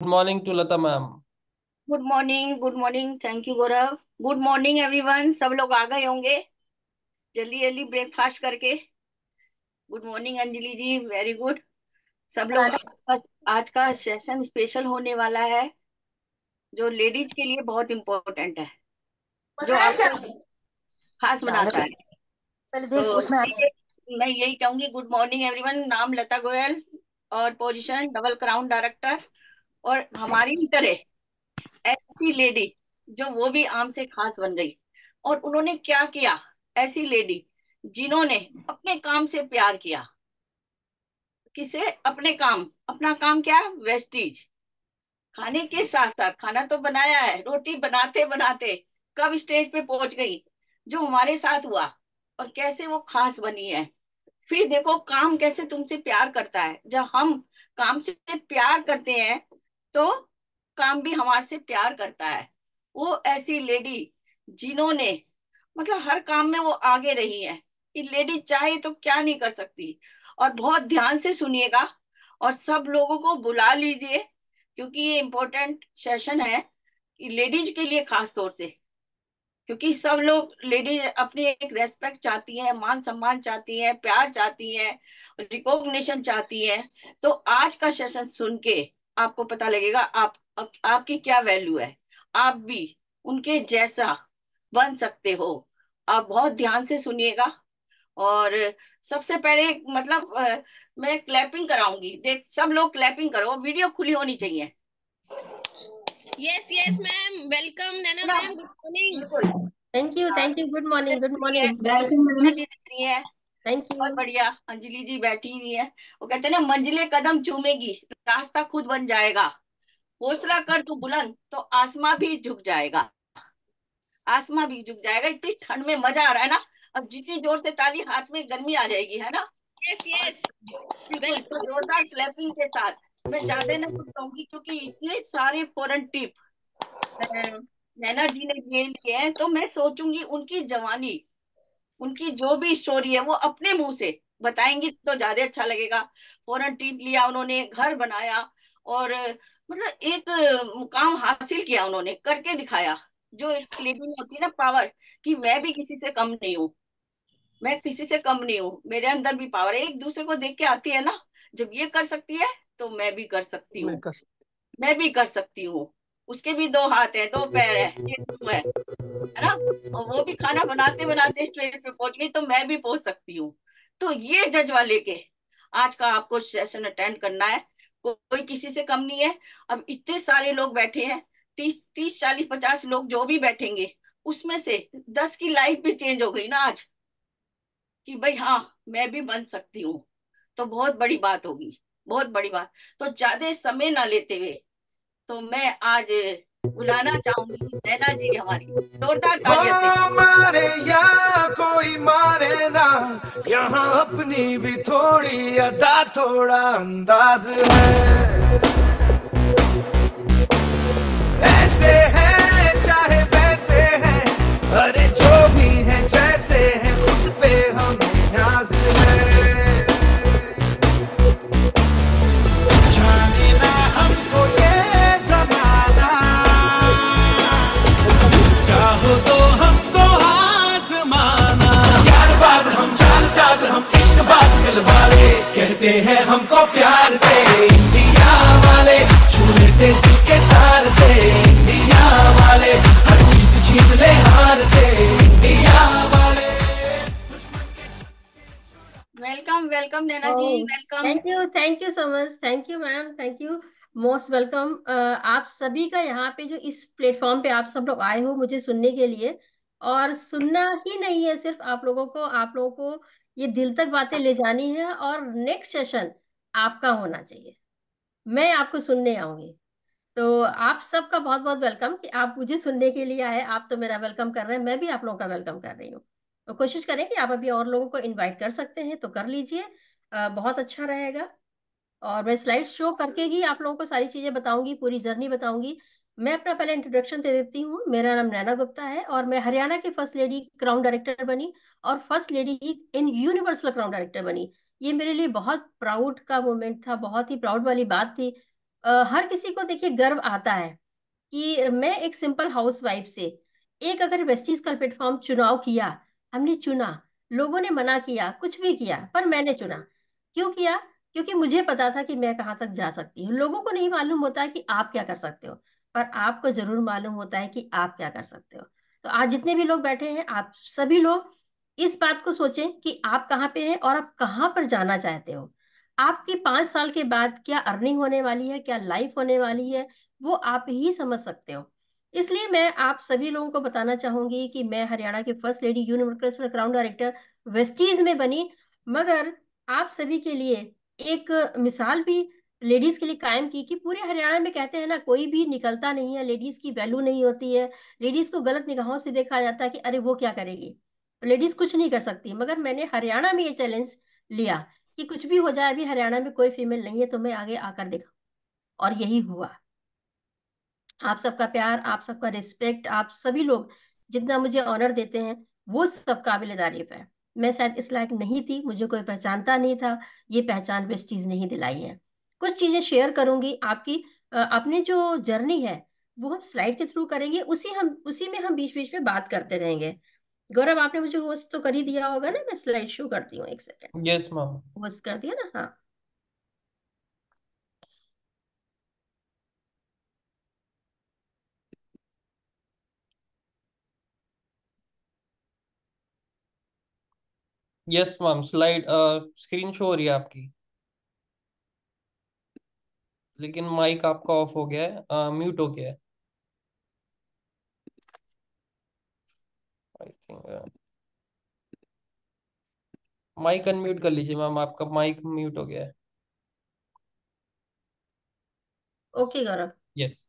Good morning to Lata ma'am. Good morning good morning thank you Gaurav good morning everyone सब लोग आ गए होंगे जल्दी जल्दी ब्रेकफास्ट करके good morning Anjali ji very good सब लोग आज का सेशन स्पेशल होने वाला है जो लेडीज के लिए बहुत इम्पोर्टेंट है जो आपको खास बनाता है तो मैं यही कहूंगी गुड मॉर्निंग एवरीवन नाम लता गोयल और पोजीशन डबल क्राउन डायरेक्टर और हमारी ही तरह ऐसी लेडी जो वो भी आम से खास बन गई और उन्होंने क्या किया ऐसी लेडी जिन्होंने अपने काम से प्यार किया किसे अपने काम अपना काम क्या वेस्टीज खाने के साथ साथ खाना तो बनाया है रोटी बनाते बनाते कब स्टेज पे पहुंच गई जो हमारे साथ हुआ और कैसे वो खास बनी है फिर देखो काम कैसे तुमसे प्यार करता है जब हम काम से प्यार करते हैं तो काम भी हमारे से प्यार करता है वो ऐसी लेडी जिन्होंने मतलब हर काम में वो आगे रही है कि लेडी चाहे तो क्या नहीं कर सकती और बहुत ध्यान से सुनिएगा और सब लोगों को बुला लीजिए क्योंकि ये इम्पोर्टेंट सेशन है लेडीज के लिए खास तौर से क्योंकि सब लोग लेडीज अपनी एक रेस्पेक्ट चाहती है मान सम्मान चाहती है प्यार चाहती है रिकॉग्निशन चाहती है तो आज का सेशन सुन के आपको पता लगेगा आप, आपकी क्या वैल्यू है आप भी उनके जैसा बन सकते हो आप बहुत ध्यान से सुनिएगा और सबसे पहले मतलब मैं क्लैपिंग कराऊंगी देख सब लोग क्लैपिंग करो वीडियो खुली होनी चाहिए yes yes ma'am welcome Naina ma'am good morning thank you thank you good morning good morning welcome है थैंक यू बहुत बढ़िया अंजलि जी बैठी हुई है वो कहते हैं ना मंजिले कदम चूमेगी रास्ता खुद बन जाएगा हौसला कर तू बुलंद तो आसमा भी झुक जाएगा आसमा भी झुक जाएगा इतनी ठंड में मजा आ रहा है ना अब जितनी जोर से ताली हाथ में गर्मी आ जाएगी है ना यस यस जोरदार क्लैपिंग के साथ मैं ज्यादा ना कुछ कहूंगी क्योंकि इतने सारे फॉरन टिप नैना जी ने ये किए हैं तो मैं सोचूंगी उनकी जवानी उनकी जो भी स्टोरी है वो अपने मुंह से बताएंगी तो ज्यादा अच्छा लगेगा फौरन ट्रीट लिया उन्होंने घर बनाया और मतलब एक मुकाम हासिल किया उन्होंने करके दिखाया जो एक लेडी में होती है ना पावर कि मैं भी किसी से कम नहीं हूँ मैं किसी से कम नहीं हूँ मेरे अंदर भी पावर है एक दूसरे को देख के आती है ना जब ये कर सकती है तो मैं भी कर सकती हूँ मैं भी कर सकती हूँ उसके भी दो हाथ है दो पैर है है ना और वो भी खाना बनाते बनाते स्टेज पे पहुंच गई तो मैं भी पहुंच सकती हूँ तो ये जज्बा लेके आज का आपको सेशन अटेंड करना है कोई किसी से कम नहीं है अब इतने सारे लोग बैठे हैं तीस तीस चालीस पचास लोग जो भी बैठेंगे उसमें से दस की लाइफ भी चेंज हो गई ना आज कि भाई हाँ मैं भी बन सकती हूँ तो बहुत बड़ी बात होगी बहुत बड़ी बात तो ज्यादा समय ना लेते हुए तो मैं आज बुलाना चाहूंगी नैना जी हमारी जोरदार यहाँ कोई मारे ना यहाँ अपनी भी थोड़ी अदा थोड़ा अंदाज है करते हैं हमको प्यार से इंडिया वाले छू दिल के तार से इंडिया वाले हर जीत जीत ले हार से welcome welcome Naina ji oh, welcome thank you thank you so much thank you ma'am thank you most welcome आप सभी का यहाँ पे जो इस प्लेटफॉर्म पे आप सब लोग आए हो मुझे सुनने के लिए और सुनना ही नहीं है सिर्फ आप लोगों को आप लोगों को ये दिल तक बातें ले जानी है और नेक्स्ट सेशन आपका होना चाहिए मैं आपको सुनने आऊंगी तो आप सबका बहुत बहुत वेलकम कि आप मुझे सुनने के लिए आए आप तो मेरा वेलकम कर रहे हैं मैं भी आप लोगों का वेलकम कर रही हूँ तो कोशिश करें कि आप अभी और लोगों को इनवाइट कर सकते हैं तो कर लीजिए बहुत अच्छा रहेगा और मैं स्लाइड शो करके ही आप लोगों को सारी चीजें बताऊंगी पूरी जर्नी बताऊंगी मैं अपना पहले इंट्रोडक्शन दे देती हूँ मेरा नाम नैना गुप्ता है और मैं हरियाणा की फर्स्ट लेडी क्राउन डायरेक्टर बनी और first lady in universal crown director बनी ये मेरे लिए बहुत प्राउड का मोमेंट था बहुत ही प्राउड वाली बात थी आ, हर किसी को देखिए गर्व आता है कि मैं एक सिंपल हाउस से एक अगर वेस्टीज का प्लेटफॉर्म चुनाव किया हमने चुना लोगों ने मना किया कुछ भी किया पर मैंने चुना क्यों किया क्योंकि मुझे पता था कि मैं कहाँ तक जा सकती हूँ लोगों को नहीं मालूम होता कि आप क्या कर सकते हो और आपको जरूर मालूम होता है कि आप क्या कर सकते हो तो आज जितने भी लोग बैठे हैं आप सभी लोग इस बात को सोचें कि आप कहाँ पे हैं और आप कहाँ पर जाना चाहते हो आपके पांच साल के बाद क्या अर्निंग होने वाली है क्या लाइफ होने वाली है वो आप ही समझ सकते हो इसलिए मैं आप सभी लोगों को बताना चाहूंगी कि मैं हरियाणा के first lady universal crown director Vestige में बनी मगर आप सभी के लिए एक मिसाल भी लेडीज के लिए कायम की कि पूरे हरियाणा में कहते हैं ना कोई भी निकलता नहीं है लेडीज की वैल्यू नहीं होती है लेडीज को गलत निगाहों से देखा जाता है कि अरे वो क्या करेगी तो लेडीज कुछ नहीं कर सकती मगर मैंने हरियाणा में ये चैलेंज लिया कि कुछ भी हो जाए अभी हरियाणा में कोई फीमेल नहीं है तो मैं आगे आकर देखा और यही हुआ आप सबका प्यार आप सबका रिस्पेक्ट आप सभी लोग जितना मुझे ऑनर देते हैं वो सब काबिल तारीफ है मैं शायद इस लायक नहीं थी मुझे कोई पहचानता नहीं था ये पहचान वेस्टीज नहीं दिलाई है कुछ चीजें शेयर करूंगी आपकी अपने जो जर्नी है वो हम स्लाइड के थ्रू करेंगे उसी हम उसी में हम बीच बीच में बात करते रहेंगे गौरव आपने मुझे होस्ट तो कर ही दिया होगा ना मैं स्लाइड शो करती हूँ एक सेकेंड यस मैम वो कर दिया ना हाँ yes ma'am slide screen show हो रही है आपकी लेकिन माइक आपका ऑफ हो गया है आ, म्यूट हो गया है आई थिंक माइक अनम्यूट कर लीजिए मैम आपका माइक म्यूट हो गया है okay Gaurav yes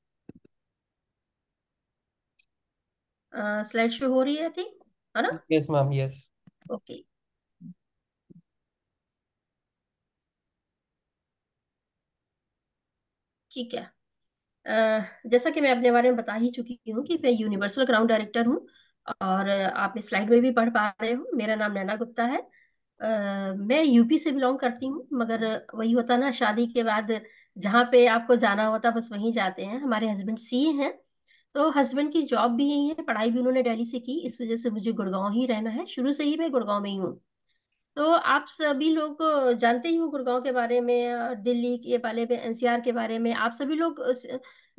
slide show हो रही है थी है ना यस मैम यस ओके ठीक है जैसा कि मैं अपने बारे में बता ही चुकी हूँ कि मैं यूनिवर्सल ग्राउंड डायरेक्टर हूँ और आप इस स्लाइड में भी पढ़ पा रहे हो मेरा नाम नैना गुप्ता है मैं यूपी से बिलोंग करती हूँ मगर वही होता ना शादी के बाद जहाँ पे आपको जाना होता बस वहीं जाते हैं हमारे हस्बैंड सी हैं तो हस्बैंड की जॉब भी यही है पढ़ाई भी उन्होंने डेली से की इस वजह से मुझे गुड़गांव ही रहना है शुरू से ही मैं गुड़गांव में ही हूँ तो आप सभी लोग जानते ही हो गुड़गांव के बारे में दिल्ली के बारे में एनसीआर के बारे में आप सभी लोग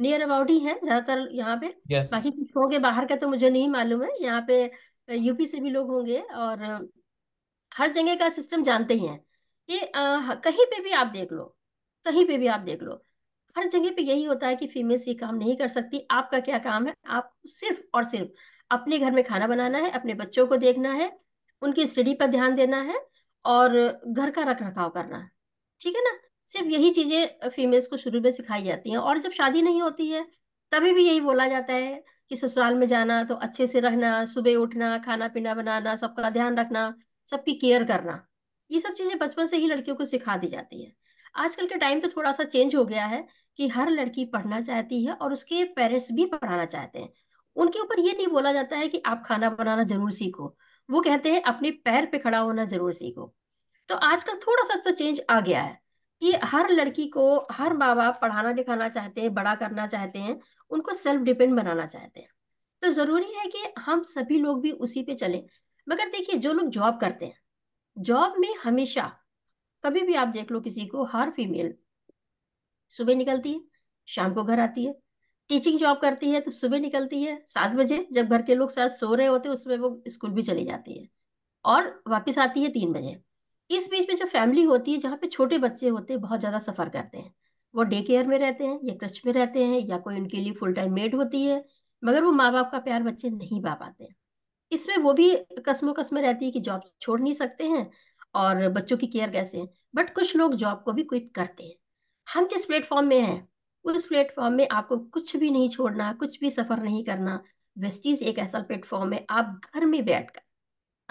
नियर अबाउट ही हैं ज्यादातर यहाँ पे yes. बाकी कुछ होंगे बाहर का तो मुझे नहीं मालूम है यहाँ पे यूपी से भी लोग होंगे और हर जगह का सिस्टम जानते ही हैं कि कहीं पे भी आप देख लो कहीं पे भी आप देख लो हर जगह पे यही होता है कि फीमेल्स ये काम नहीं कर सकती आपका क्या काम है आप सिर्फ और सिर्फ अपने घर में खाना बनाना है अपने बच्चों को देखना है उनकी स्टडी पर ध्यान देना है और घर का रख रखाव करना है ठीक है ना सिर्फ यही चीजें फीमेल्स को शुरू में सिखाई जाती हैं और जब शादी नहीं होती है तभी भी यही बोला जाता है कि ससुराल में जाना तो अच्छे से रहना सुबह उठना खाना पीना बनाना सबका ध्यान रखना सबकी केयर करना ये सब चीजें बचपन से ही लड़कियों को सिखा दी जाती है आजकल के टाइम तो थोड़ा सा चेंज हो गया है कि हर लड़की पढ़ना चाहती है और उसके पेरेंट्स भी पढ़ाना चाहते हैं उनके ऊपर ये नहीं बोला जाता है कि आप खाना बनाना जरूर सीखो वो कहते हैं अपने पैर पे खड़ा होना जरूर सीखो तो आजकल थोड़ा सा तो चेंज आ गया है कि हर लड़की को हर माँ बाप पढ़ाना लिखाना चाहते हैं बड़ा करना चाहते हैं उनको सेल्फ डिपेंड बनाना चाहते हैं तो जरूरी है कि हम सभी लोग भी उसी पे चलें मगर देखिए जो लोग जॉब करते हैं जॉब में हमेशा कभी भी आप देख लो किसी को हर फीमेल सुबह निकलती है शाम को घर आती है टीचिंग जॉब करती है तो सुबह निकलती है सात बजे जब घर के लोग साथ सो रहे होते हैं उसमें वो स्कूल भी चली जाती है और वापस आती है तीन बजे इस बीच में जो फैमिली होती है जहाँ पे छोटे बच्चे होते हैं बहुत ज़्यादा सफ़र करते हैं वो डे केयर में रहते हैं या क्रच में रहते हैं या कोई उनके लिए फुल टाइम मेड होती है मगर वो माँ बाप का प्यार बच्चे नहीं पा पाते इसमें वो भी कसमो कसमें रहती है कि जॉब छोड़ नहीं सकते हैं और बच्चों की केयर कैसे हैं बट कुछ लोग जॉब को भी क्विट करते हैं हम जिस प्लेटफॉर्म में हैं उस प्लेटफॉर्म में आपको कुछ भी नहीं छोड़ना कुछ भी सफर नहीं करना वेस्टीज एक ऐसा प्लेटफॉर्म है आप घर में बैठ कर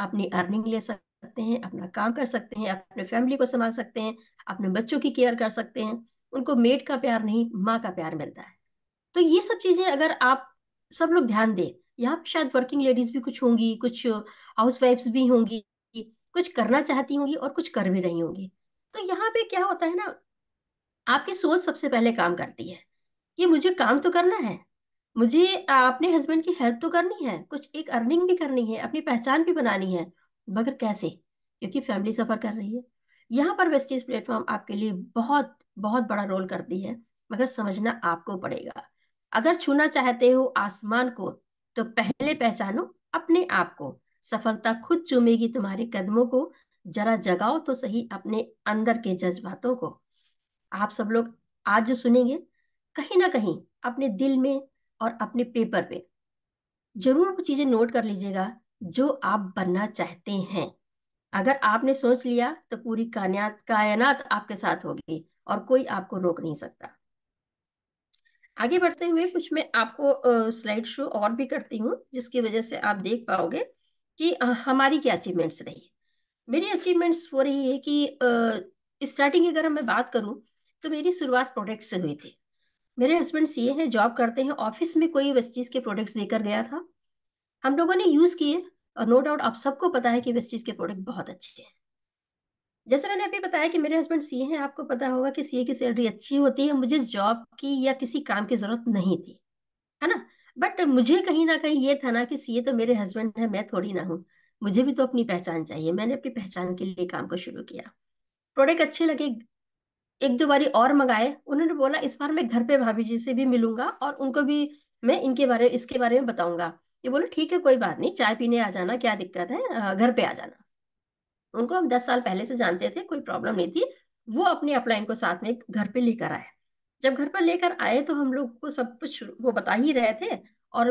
अपनी अर्निंग ले सकते हैं अपना काम कर सकते हैं अपने फैमिली को संभाल सकते हैं अपने बच्चों की केयर कर सकते हैं उनको मेट का प्यार नहीं माँ का प्यार मिलता है तो ये सब चीजें अगर आप सब लोग ध्यान दें यहाँ शायद वर्किंग लेडीज भी कुछ होंगी कुछ हाउस भी होंगी कुछ करना चाहती होंगी और कुछ कर भी रही होंगी तो यहाँ पे क्या होता है ना आपकी सोच सबसे पहले काम करती है कि मुझे काम तो करना है मुझे अपने हस्बैंड की हेल्प तो करनी है कुछ एक अर्निंग भी करनी है अपनी पहचान भी बनानी है मगर कैसे क्योंकि फैमिली सफर कर रही है यहाँ पर वेस्टीज प्लेटफॉर्म आपके लिए बहुत बहुत बड़ा रोल करती है मगर समझना आपको पड़ेगा अगर छूना चाहते हो आसमान को तो पहले पहचानो अपने आप को सफलता खुद चूमेगी तुम्हारे कदमों को जरा जगाओ तो सही अपने अंदर के जज्बातों को आप सब लोग आज जो सुनेंगे कहीं ना कहीं अपने दिल में और अपने पेपर पे जरूर वो चीजें नोट कर लीजिएगा जो आप बनना चाहते हैं अगर आपने सोच लिया तो पूरी कायनात कायनात आपके साथ होगी और कोई आपको रोक नहीं सकता आगे बढ़ते हुए कुछ मैं आपको स्लाइड शो और भी करती हूँ जिसकी वजह से आप देख पाओगे कि हमारी क्या अचीवमेंट्स रही मेरी अचीवमेंट्स वो रही है कि स्टार्टिंग अगर मैं बात करूँ तो मेरी शुरुआत प्रोडक्ट से हुई थी मेरे हस्बैंड सीए हैं जॉब करते हैं ऑफिस में कोई वेस्टीज के प्रोडक्ट्स देकर गया था हम लोगों ने यूज़ किए और नो डाउट आप सबको पता है कि वेस्टीज के प्रोडक्ट बहुत अच्छे हैं जैसे मैंने अभी बताया कि मेरे हस्बैंड सीए हैं आपको पता होगा कि सीए की सैलरी अच्छी होती है मुझे जॉब की या किसी काम की ज़रूरत नहीं थी है ना बट मुझे कहीं ना कहीं ये था ना कि सीए तो मेरे हस्बैंड है मैं थोड़ी ना हूँ मुझे भी तो अपनी पहचान चाहिए मैंने अपनी पहचान के लिए काम को शुरू किया प्रोडक्ट अच्छे लगे एक दो बारी और मंगाए उन्होंने बोला इस बार मैं घर पे भाभी जी से भी मिलूंगा और उनको भी मैं इनके बारे इसके बारे में बताऊंगा ये बोले ठीक है कोई बात नहीं चाय पीने आ जाना क्या दिक्कत है घर पे आ जाना उनको हम दस साल पहले से जानते थे कोई प्रॉब्लम नहीं थी वो अपने अपलाइन को साथ में घर पे लेकर आए जब घर पर लेकर आए तो हम लोग को सब कुछ वो बता ही रहे थे और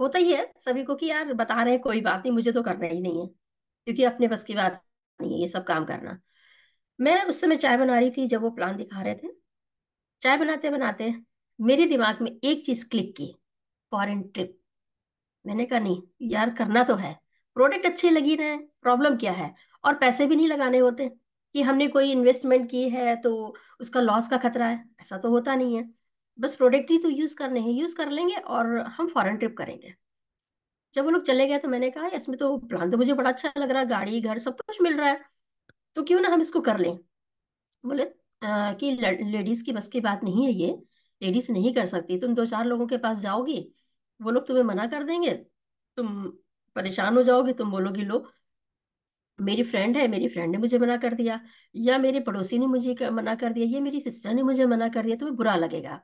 होता ही है सभी को कि यार बता रहे हैं कोई बात नहीं मुझे तो करना ही नहीं है क्योंकि अपने बस की बात नहीं है ये सब काम करना मैं उस समय चाय बना रही थी जब वो प्लान दिखा रहे थे चाय बनाते बनाते मेरे दिमाग में एक चीज क्लिक की फॉरेन ट्रिप मैंने कहा नहीं यार करना तो है प्रोडक्ट अच्छे लगी रहे प्रॉब्लम क्या है और पैसे भी नहीं लगाने होते कि हमने कोई इन्वेस्टमेंट की है तो उसका लॉस का खतरा है ऐसा तो होता नहीं है बस प्रोडक्ट ही तो यूज़ करने हैं यूज़ कर लेंगे और हम फॉरेन ट्रिप करेंगे जब वो लोग चले गए तो मैंने कहा इसमें तो प्लान तो मुझे बड़ा अच्छा लग रहा है गाड़ी घर सब कुछ मिल रहा है तो क्यों ना हम इसको कर लें बोले कि लेडीज की बस की बात नहीं है ये लेडीज नहीं कर सकती तुम दो चार लोगों के पास जाओगी वो लोग तुम्हें मना कर देंगे तुम परेशान हो जाओगी तुम बोलोगी लो मेरी फ्रेंड है मेरी फ्रेंड ने मुझे मना कर दिया या मेरे पड़ोसी ने मुझे मना कर दिया या मेरी सिस्टर ने मुझे मना कर दिया तुम्हें बुरा लगेगा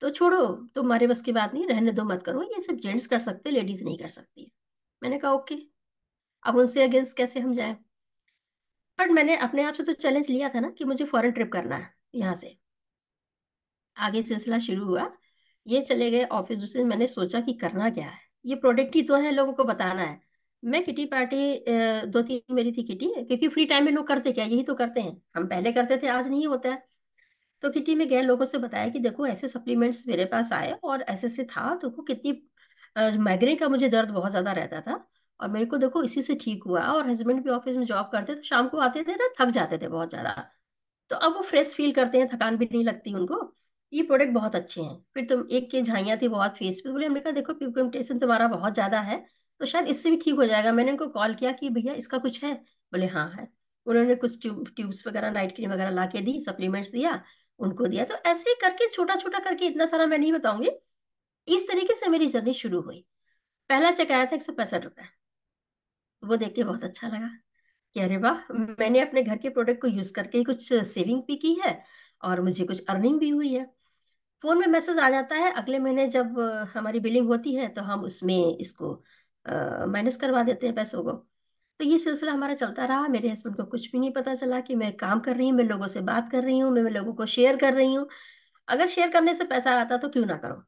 तो छोड़ो तुम्हारे बस की बात नहीं रहने दो मत करो ये सब जेंट्स कर सकते लेडीज नहीं कर सकती मैंने कहा ओके अब उनसे अगेंस्ट कैसे हम जाएं बट मैंने अपने आप से तो चैलेंज लिया था ना कि मुझे फॉरेन ट्रिप करना है यहाँ से आगे सिलसिला शुरू हुआ ये चले गए ऑफिस दूसरे मैंने सोचा कि करना क्या है ये प्रोडक्ट ही तो है लोगों को बताना है मैं किटी पार्टी दो तीन मेरी थी किटी क्योंकि फ्री टाइम में लोग करते क्या यही तो करते हैं हम पहले करते थे आज नहीं होता है तो किटी में गए लोगों से बताया कि देखो ऐसे सप्लीमेंट्स मेरे पास आए और ऐसे से था देखो कितनी माइग्रेन का मुझे दर्द बहुत ज़्यादा रहता था और मेरे को देखो इसी से ठीक हुआ और हस्बैंड भी ऑफिस में जॉब करते तो शाम को आते थे ना थक जाते थे बहुत ज्यादा तो अब वो फ्रेश फील करते हैं थकान भी नहीं लगती उनको ये प्रोडक्ट बहुत अच्छे हैं फिर तुम एक के झाइयाँ थी बहुत फेस पे बोले हमने कहा देखो पिगमेंटेशन तुम्हारा बहुत ज्यादा है तो शायद इससे भी ठीक हो जाएगा मैंने उनको कॉल किया कि भैया इसका कुछ है बोले हाँ है उन्होंने कुछ ट्यूब ट्यूब्स वगैरह नाइट क्रीम वगैरह ला के दी सप्लीमेंट्स दिया उनको दिया तो ऐसे करके छोटा छोटा करके इतना सारा मैं नहीं बताऊंगी इस तरीके से मेरी जर्नी शुरू हुई पहला चेक आया था एक सौ पैंसठ रुपये वो देख के बहुत अच्छा लगा कि अरे वाह मैंने अपने घर के प्रोडक्ट को यूज करके ही कुछ सेविंग भी की है और मुझे कुछ अर्निंग भी हुई है फोन में मैसेज आ जाता है अगले महीने जब हमारी बिलिंग होती है तो हम उसमें इसको माइनस करवा देते हैं पैसों को तो ये सिलसिला हमारा चलता रहा मेरे हस्बैंड को कुछ भी नहीं पता चला कि मैं काम कर रही हूँ मैं लोगों से बात कर रही हूँ मैं, लोगों को शेयर कर रही हूँ अगर शेयर करने से पैसा आता तो क्यों ना करो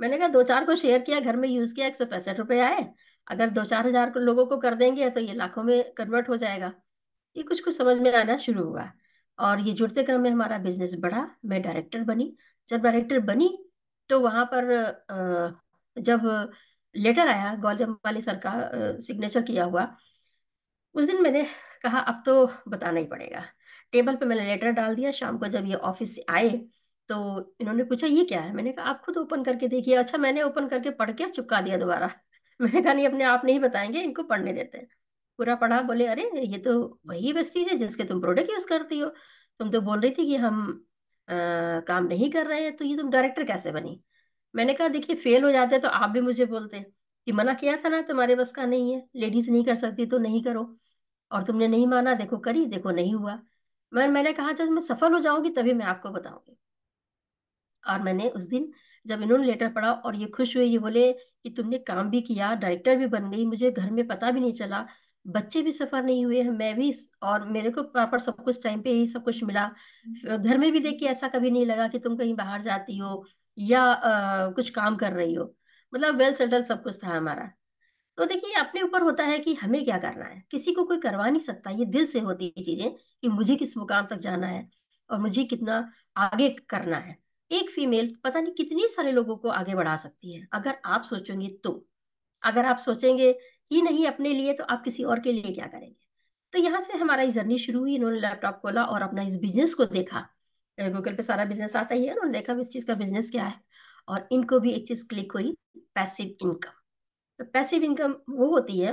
मैंने कहा दो चार को शेयर किया घर में यूज किया एक सौ पैंसठ रुपये आए अगर दो चार हजार लोगों को कर देंगे तो ये लाखों में कन्वर्ट हो जाएगा ये कुछ कुछ समझ में आना शुरू हुआ और ये जुड़ते क्रम में हमारा बिजनेस बढ़ा मैं डायरेक्टर बनी जब डायरेक्टर बनी तो वहाँ पर जब लेटर आया ग्वालियर वाली सर का सिग्नेचर किया हुआ उस दिन मैंने कहा अब तो बताना ही पड़ेगा टेबल पे मैंने लेटर डाल दिया शाम को जब ये ऑफिस से आए तो इन्होंने पूछा ये क्या है मैंने कहा आप खुद ओपन करके देखिए अच्छा मैंने ओपन करके पढ़ के चुपका दिया दोबारा मैंने कहा नहीं अपने आप नहीं बताएंगे इनको पढ़ने देते हैं पूरा पढ़ा बोले अरे ये तो वही वेस्टीज है जिसके तुम प्रोडक्ट यूज करती हो तुम तो बोल रही थी कि हम आ, काम नहीं कर रहे हैं तो ये तुम डायरेक्टर कैसे बनी मैंने कहा देखिए फेल हो जाते तो आप भी मुझे बोलते कि मना किया था ना तुम्हारे बस का नहीं है लेडीज नहीं कर सकती तो नहीं करो और तुमने नहीं माना देखो करी देखो नहीं हुआ मैं मैंने कहा जब मैं सफल हो जाऊंगी तभी मैं आपको बताऊंगी और मैंने उस दिन जब इन्होंने लेटर पढ़ा और ये खुश हुए ये बोले कि तुमने काम भी किया डायरेक्टर भी बन गई मुझे घर में पता भी नहीं चला बच्चे भी सफर नहीं हुए मैं भी और मेरे को प्रॉपर सब कुछ टाइम पे ही सब कुछ मिला हम्म। घर में भी देख के ऐसा कभी नहीं लगा कि तुम कहीं बाहर जाती हो या आ, कुछ काम कर रही हो मतलब वेल सेटल सब कुछ था हमारा तो देखिए अपने ऊपर होता है कि हमें क्या करना है किसी को कोई करवा नहीं सकता ये दिल से होती है चीजें कि मुझे किस मुकाम तक जाना है और मुझे कितना आगे करना है एक फीमेल पता नहीं कितने सारे लोगों को आगे बढ़ा सकती है अगर आप सोचेंगे तो अगर आप सोचेंगे ही नहीं अपने लिए तो आप किसी और के लिए क्या करेंगे तो यहाँ से हमारा जर्नी शुरू हुई इन्होंने लैपटॉप खोला और अपना इस बिजनेस को देखा गूगल पे सारा बिजनेस आता ही है उन्होंने देखा इस चीज का बिजनेस क्या है और इनको भी एक चीज क्लिक हुई पैसिव इनकम तो पैसिव इनकम वो होती है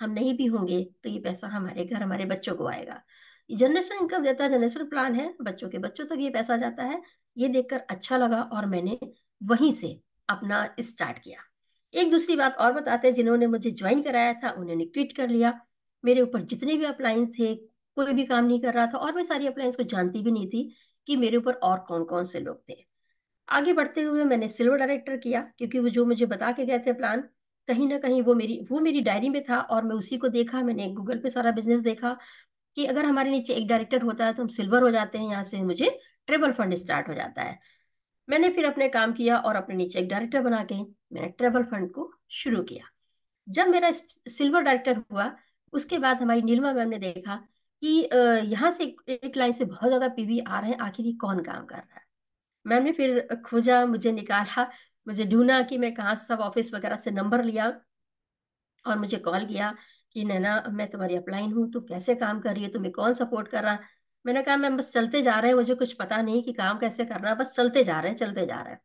हम नहीं भी होंगे तो ये पैसा हमारे घर हमारे बच्चों को आएगा जनरेशन इनकम देता है जनरेशन प्लान है बच्चों के बच्चों तक तो ये पैसा जाता है ये देखकर अच्छा लगा और मैंने वहीं से अपना स्टार्ट किया एक दूसरी बात और बताते हैं जिन्होंने मुझे ज्वाइन कराया था उन्होंने क्विट कर लिया मेरे ऊपर जितने भी अप्लाइंस थे कोई भी काम नहीं कर रहा था और मैं सारी अप्लाइंस को जानती भी नहीं थी कि मेरे ऊपर और कौन कौन से लोग थे आगे बढ़ते हुए मैंने सिल्वर डायरेक्टर किया क्योंकि वो जो मुझे बता के गए थे प्लान कहीं ना कहीं वो मेरी वो मेरी डायरी में था और मैं उसी को देखा मैंने गूगल पे सारा बिजनेस देखा कि अगर हमारे नीचे एक डायरेक्टर होता है तो हम सिल्वर हो जाते हैं यहाँ से मुझे ट्रेबल फंड स्टार्ट हो जाता है मैंने फिर अपने काम किया और अपने नीचे एक डायरेक्टर बना के मैंने ट्रेबल फंड को शुरू किया जब मेरा सिल्वर डायरेक्टर हुआ उसके बाद हमारी नीलमा मैम ने देखा कि यहाँ से एक लाइन से बहुत ज्यादा पीवी आ रहे हैं आखिर कौन काम कर रहा है मैम ने फिर खोजा मुझे निकाला मुझे ढूंढा कि मैं कहाँ सब ऑफिस वगैरह से नंबर लिया और मुझे कॉल किया कि नैना मैं तुम्हारी अपलाइन हूँ तुम कैसे काम कर रही है तुम्हें कौन सपोर्ट कर रहा है मैंने कहा मैम बस चलते जा रहे हैं मुझे कुछ पता नहीं कि काम कैसे करना है बस चलते जा रहे हैं चलते जा रहे हैं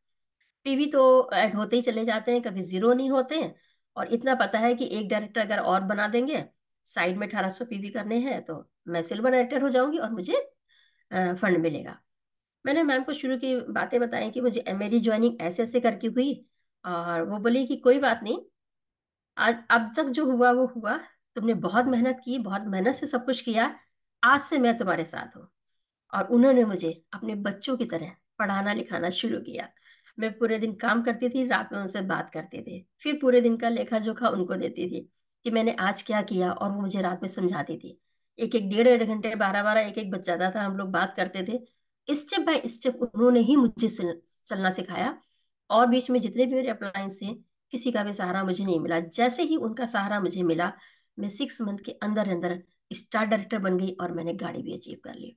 पीवी तो ऐड होते ही चले जाते हैं कभी जीरो नहीं होते हैं और इतना पता है कि एक डायरेक्टर अगर और बना देंगे साइड में अठारह सौ पीवी करने हैं तो मैं सिल्वर डायरेक्टर हो जाऊंगी और मुझे फंड मिलेगा मैंने मैम को शुरू की बातें बताई कि मुझे एम ज्वाइनिंग ऐसे ऐसे करके हुई और वो बोली कि कोई बात नहीं आज अब तक जो हुआ वो हुआ तुमने बहुत मेहनत की बहुत मेहनत से सब कुछ किया आज से मैं तुम्हारे साथ हूँ और उन्होंने मुझे अपने बच्चों की तरह पढ़ाना लिखाना शुरू किया मैं पूरे दिन काम करती थी रात में उनसे बात करती थी फिर पूरे दिन का लेखा जोखा उनको देती थी कि मैंने आज क्या किया और वो मुझे रात में समझाती थी एक एक डेढ़ डेढ़ घंटे बारह बारह एक एक बच्चा था था हम लोग बात करते थे स्टेप बाय स्टेप उन्होंने ही मुझे चलना सिखाया और बीच में जितने भी मेरे अप्लाइंस थे किसी का भी सहारा मुझे नहीं मिला जैसे ही उनका सहारा मुझे मिला मैं सिक्स मंथ के अंदर अंदर स्टार डायरेक्टर बन गई और मैंने गाड़ी भी अचीव कर ली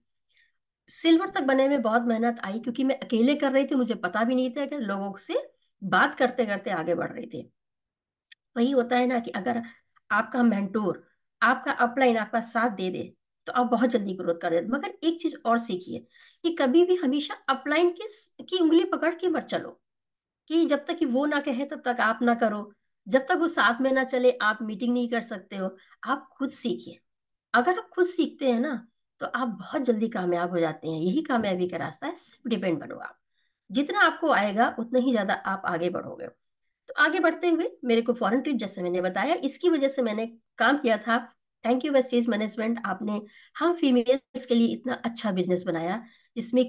सिल्वर तक बने में बहुत मेहनत आई क्योंकि मैं अकेले कर रही थी मुझे पता भी नहीं था कि लोगों से बात करते करते आगे बढ़ रही थी वही होता है ना कि अगर आपका मेंटोर आपका अपलाइन आपका साथ दे दे तो आप बहुत जल्दी ग्रोथ कर देते मगर एक चीज और सीखिए कि कभी भी हमेशा अपलाइन की की उंगली पकड़ के मर चलो कि जब तक कि वो ना कहे तब तक आप ना करो जब तक वो साथ में ना चले आप मीटिंग नहीं कर सकते हो आप खुद सीखिए अगर आप खुद सीखते हैं ना तो आप बहुत जल्दी कामयाब हो जाते हैं यही कामयाबी का रास्ता है सेल्फ डिपेंड बनो आप जितना आपको आएगा उतना ही ज्यादा आप आगे बढ़ोगे तो आगे बढ़ते हुए मेरे को फॉरेन ट्रिप जैसे मैंने बताया इसकी वजह से मैंने काम किया था थैंक यू वेस्टेज मैनेजमेंट आपने हम फीमेल्स के लिए इतना अच्छा बिजनेस बनाया जिसमें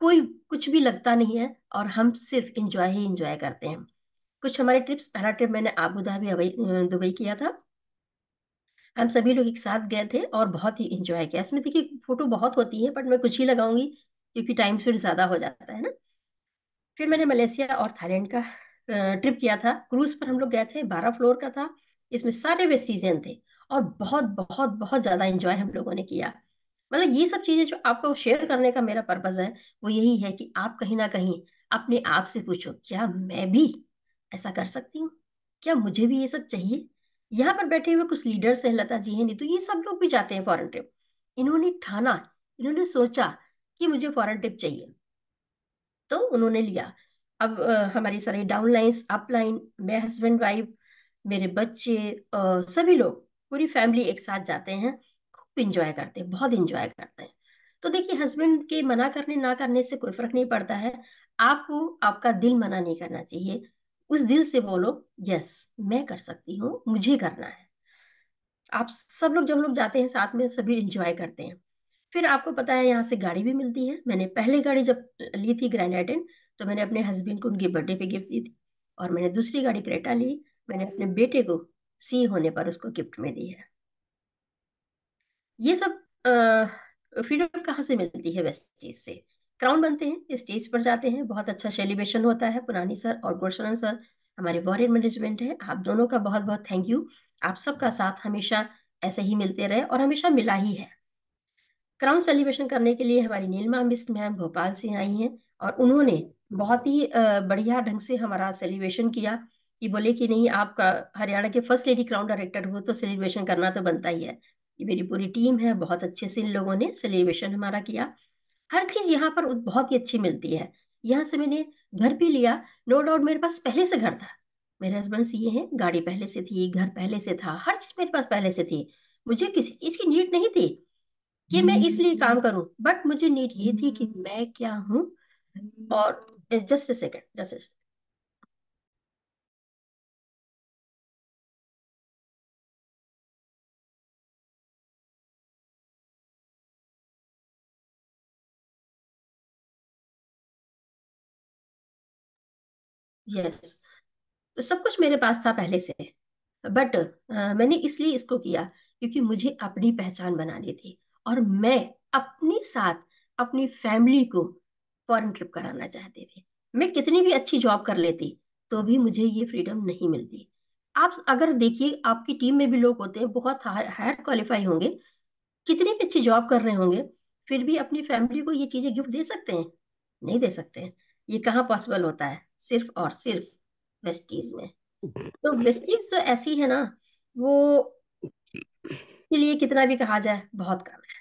कोई कुछ भी लगता नहीं है और हम सिर्फ इंजॉय ही इंजॉय करते हैं कुछ हमारे ट्रिप्स पहला ट्रिप मैंने आबू धाबी दुबई किया था हम सभी लोग एक साथ गए थे और बहुत ही इंजॉय किया इसमें देखिए फोटो बहुत होती है बट मैं कुछ ही लगाऊंगी क्योंकि टाइम फिर ज़्यादा हो जाता है ना फिर मैंने मलेशिया और थाईलैंड का ट्रिप किया था क्रूज पर हम लोग गए थे बारह फ्लोर का था इसमें सारे वेस्टिजियन थे और बहुत बहुत बहुत ज़्यादा इंजॉय हम लोगों ने किया मतलब ये सब चीज़ें जो आपको शेयर करने का मेरा पर्पज है वो यही है कि आप कहीं ना कहीं अपने आप से पूछो क्या मैं भी ऐसा कर सकती हूँ क्या मुझे भी ये सब चाहिए यहाँ पर बैठे हुए कुछ लीडर्स हैं लता जी हैं नीतू ये सब लोग भी जाते हैं फॉरन ट्रिप इन्होंने ठाना इन्होंने सोचा कि मुझे फॉरन ट्रिप चाहिए तो उन्होंने लिया अब आ, हमारी सारी डाउन लाइन्स अप लाइन मे हस्बैंड वाइफ मेरे बच्चे आ, सभी लोग पूरी फैमिली एक साथ जाते हैं खूब इंजॉय करते हैं बहुत इंजॉय करते हैं तो देखिए हस्बैंड के मना करने ना करने से कोई फर्क नहीं पड़ता है आपको आपका दिल मना नहीं करना चाहिए उस दिल से बोलो यस मैं कर सकती हूँ मुझे करना है आप सब लोग जब लोग जाते हैं साथ में सभी इंजॉय करते हैं फिर आपको पता है यहाँ से गाड़ी भी मिलती है मैंने पहले गाड़ी जब ली थी ग्रैंड तो मैंने अपने हस्बैंड को उनके बर्थडे पे गिफ्ट दी थी और मैंने दूसरी गाड़ी क्रेटा ली मैंने अपने बेटे को सी होने पर उसको गिफ्ट में दी है ये सब फ्रीडम कहाँ से मिलती है वेस्ट चीज से क्राउन बनते हैं स्टेज पर जाते हैं बहुत अच्छा सेलिब्रेशन होता है पुरानी सर और गुरशरण सर हमारे वॉरियर मैनेजमेंट है आप दोनों का बहुत बहुत थैंक यू आप सबका साथ हमेशा ऐसे ही मिलते रहे और हमेशा मिला ही है क्राउन सेलिब्रेशन करने के लिए हमारी नीलमा मिस्ट मैम भोपाल से आई हैं और उन्होंने बहुत ही बढ़िया ढंग से हमारा सेलिब्रेशन किया कि बोले कि नहीं आप हरियाणा के फर्स्ट लेडी क्राउन डायरेक्टर हो तो सेलिब्रेशन करना तो बनता ही है ये मेरी पूरी टीम है बहुत अच्छे से इन लोगों ने सेलिब्रेशन हमारा किया हर चीज यहाँ पर बहुत ही अच्छी मिलती है यहाँ से मैंने घर भी लिया नो डाउट मेरे पास पहले से घर था मेरे हस्बैंड ये हैं गाड़ी पहले से थी घर पहले से था हर चीज मेरे पास पहले से थी मुझे किसी चीज की नीड नहीं थी कि मैं हम्म। इसलिए काम करूं बट मुझे नीड ये थी कि मैं क्या हूं और hmm. Just a second just yes तो सब कुछ मेरे पास था पहले से बट uh, मैंने इसलिए इसको किया क्योंकि मुझे अपनी पहचान बनानी थी और मैं अपने साथ अपनी फैमिली को फॉरेन ट्रिप कराना चाहती थी मैं कितनी भी अच्छी जॉब कर लेती तो भी मुझे ये फ्रीडम नहीं मिलती आप अगर देखिए आपकी टीम में भी लोग होते हैं बहुत हायर क्वालिफाई होंगे कितनी भी अच्छी जॉब कर रहे होंगे फिर भी अपनी फैमिली को ये चीजें गिफ्ट दे सकते हैं नहीं दे सकते हैं ये कहाँ पॉसिबल होता है सिर्फ और सिर्फ वेस्टीज में तो वेस्टीज जो तो ऐसी है ना वो के लिए कितना भी कहा जाए बहुत कम है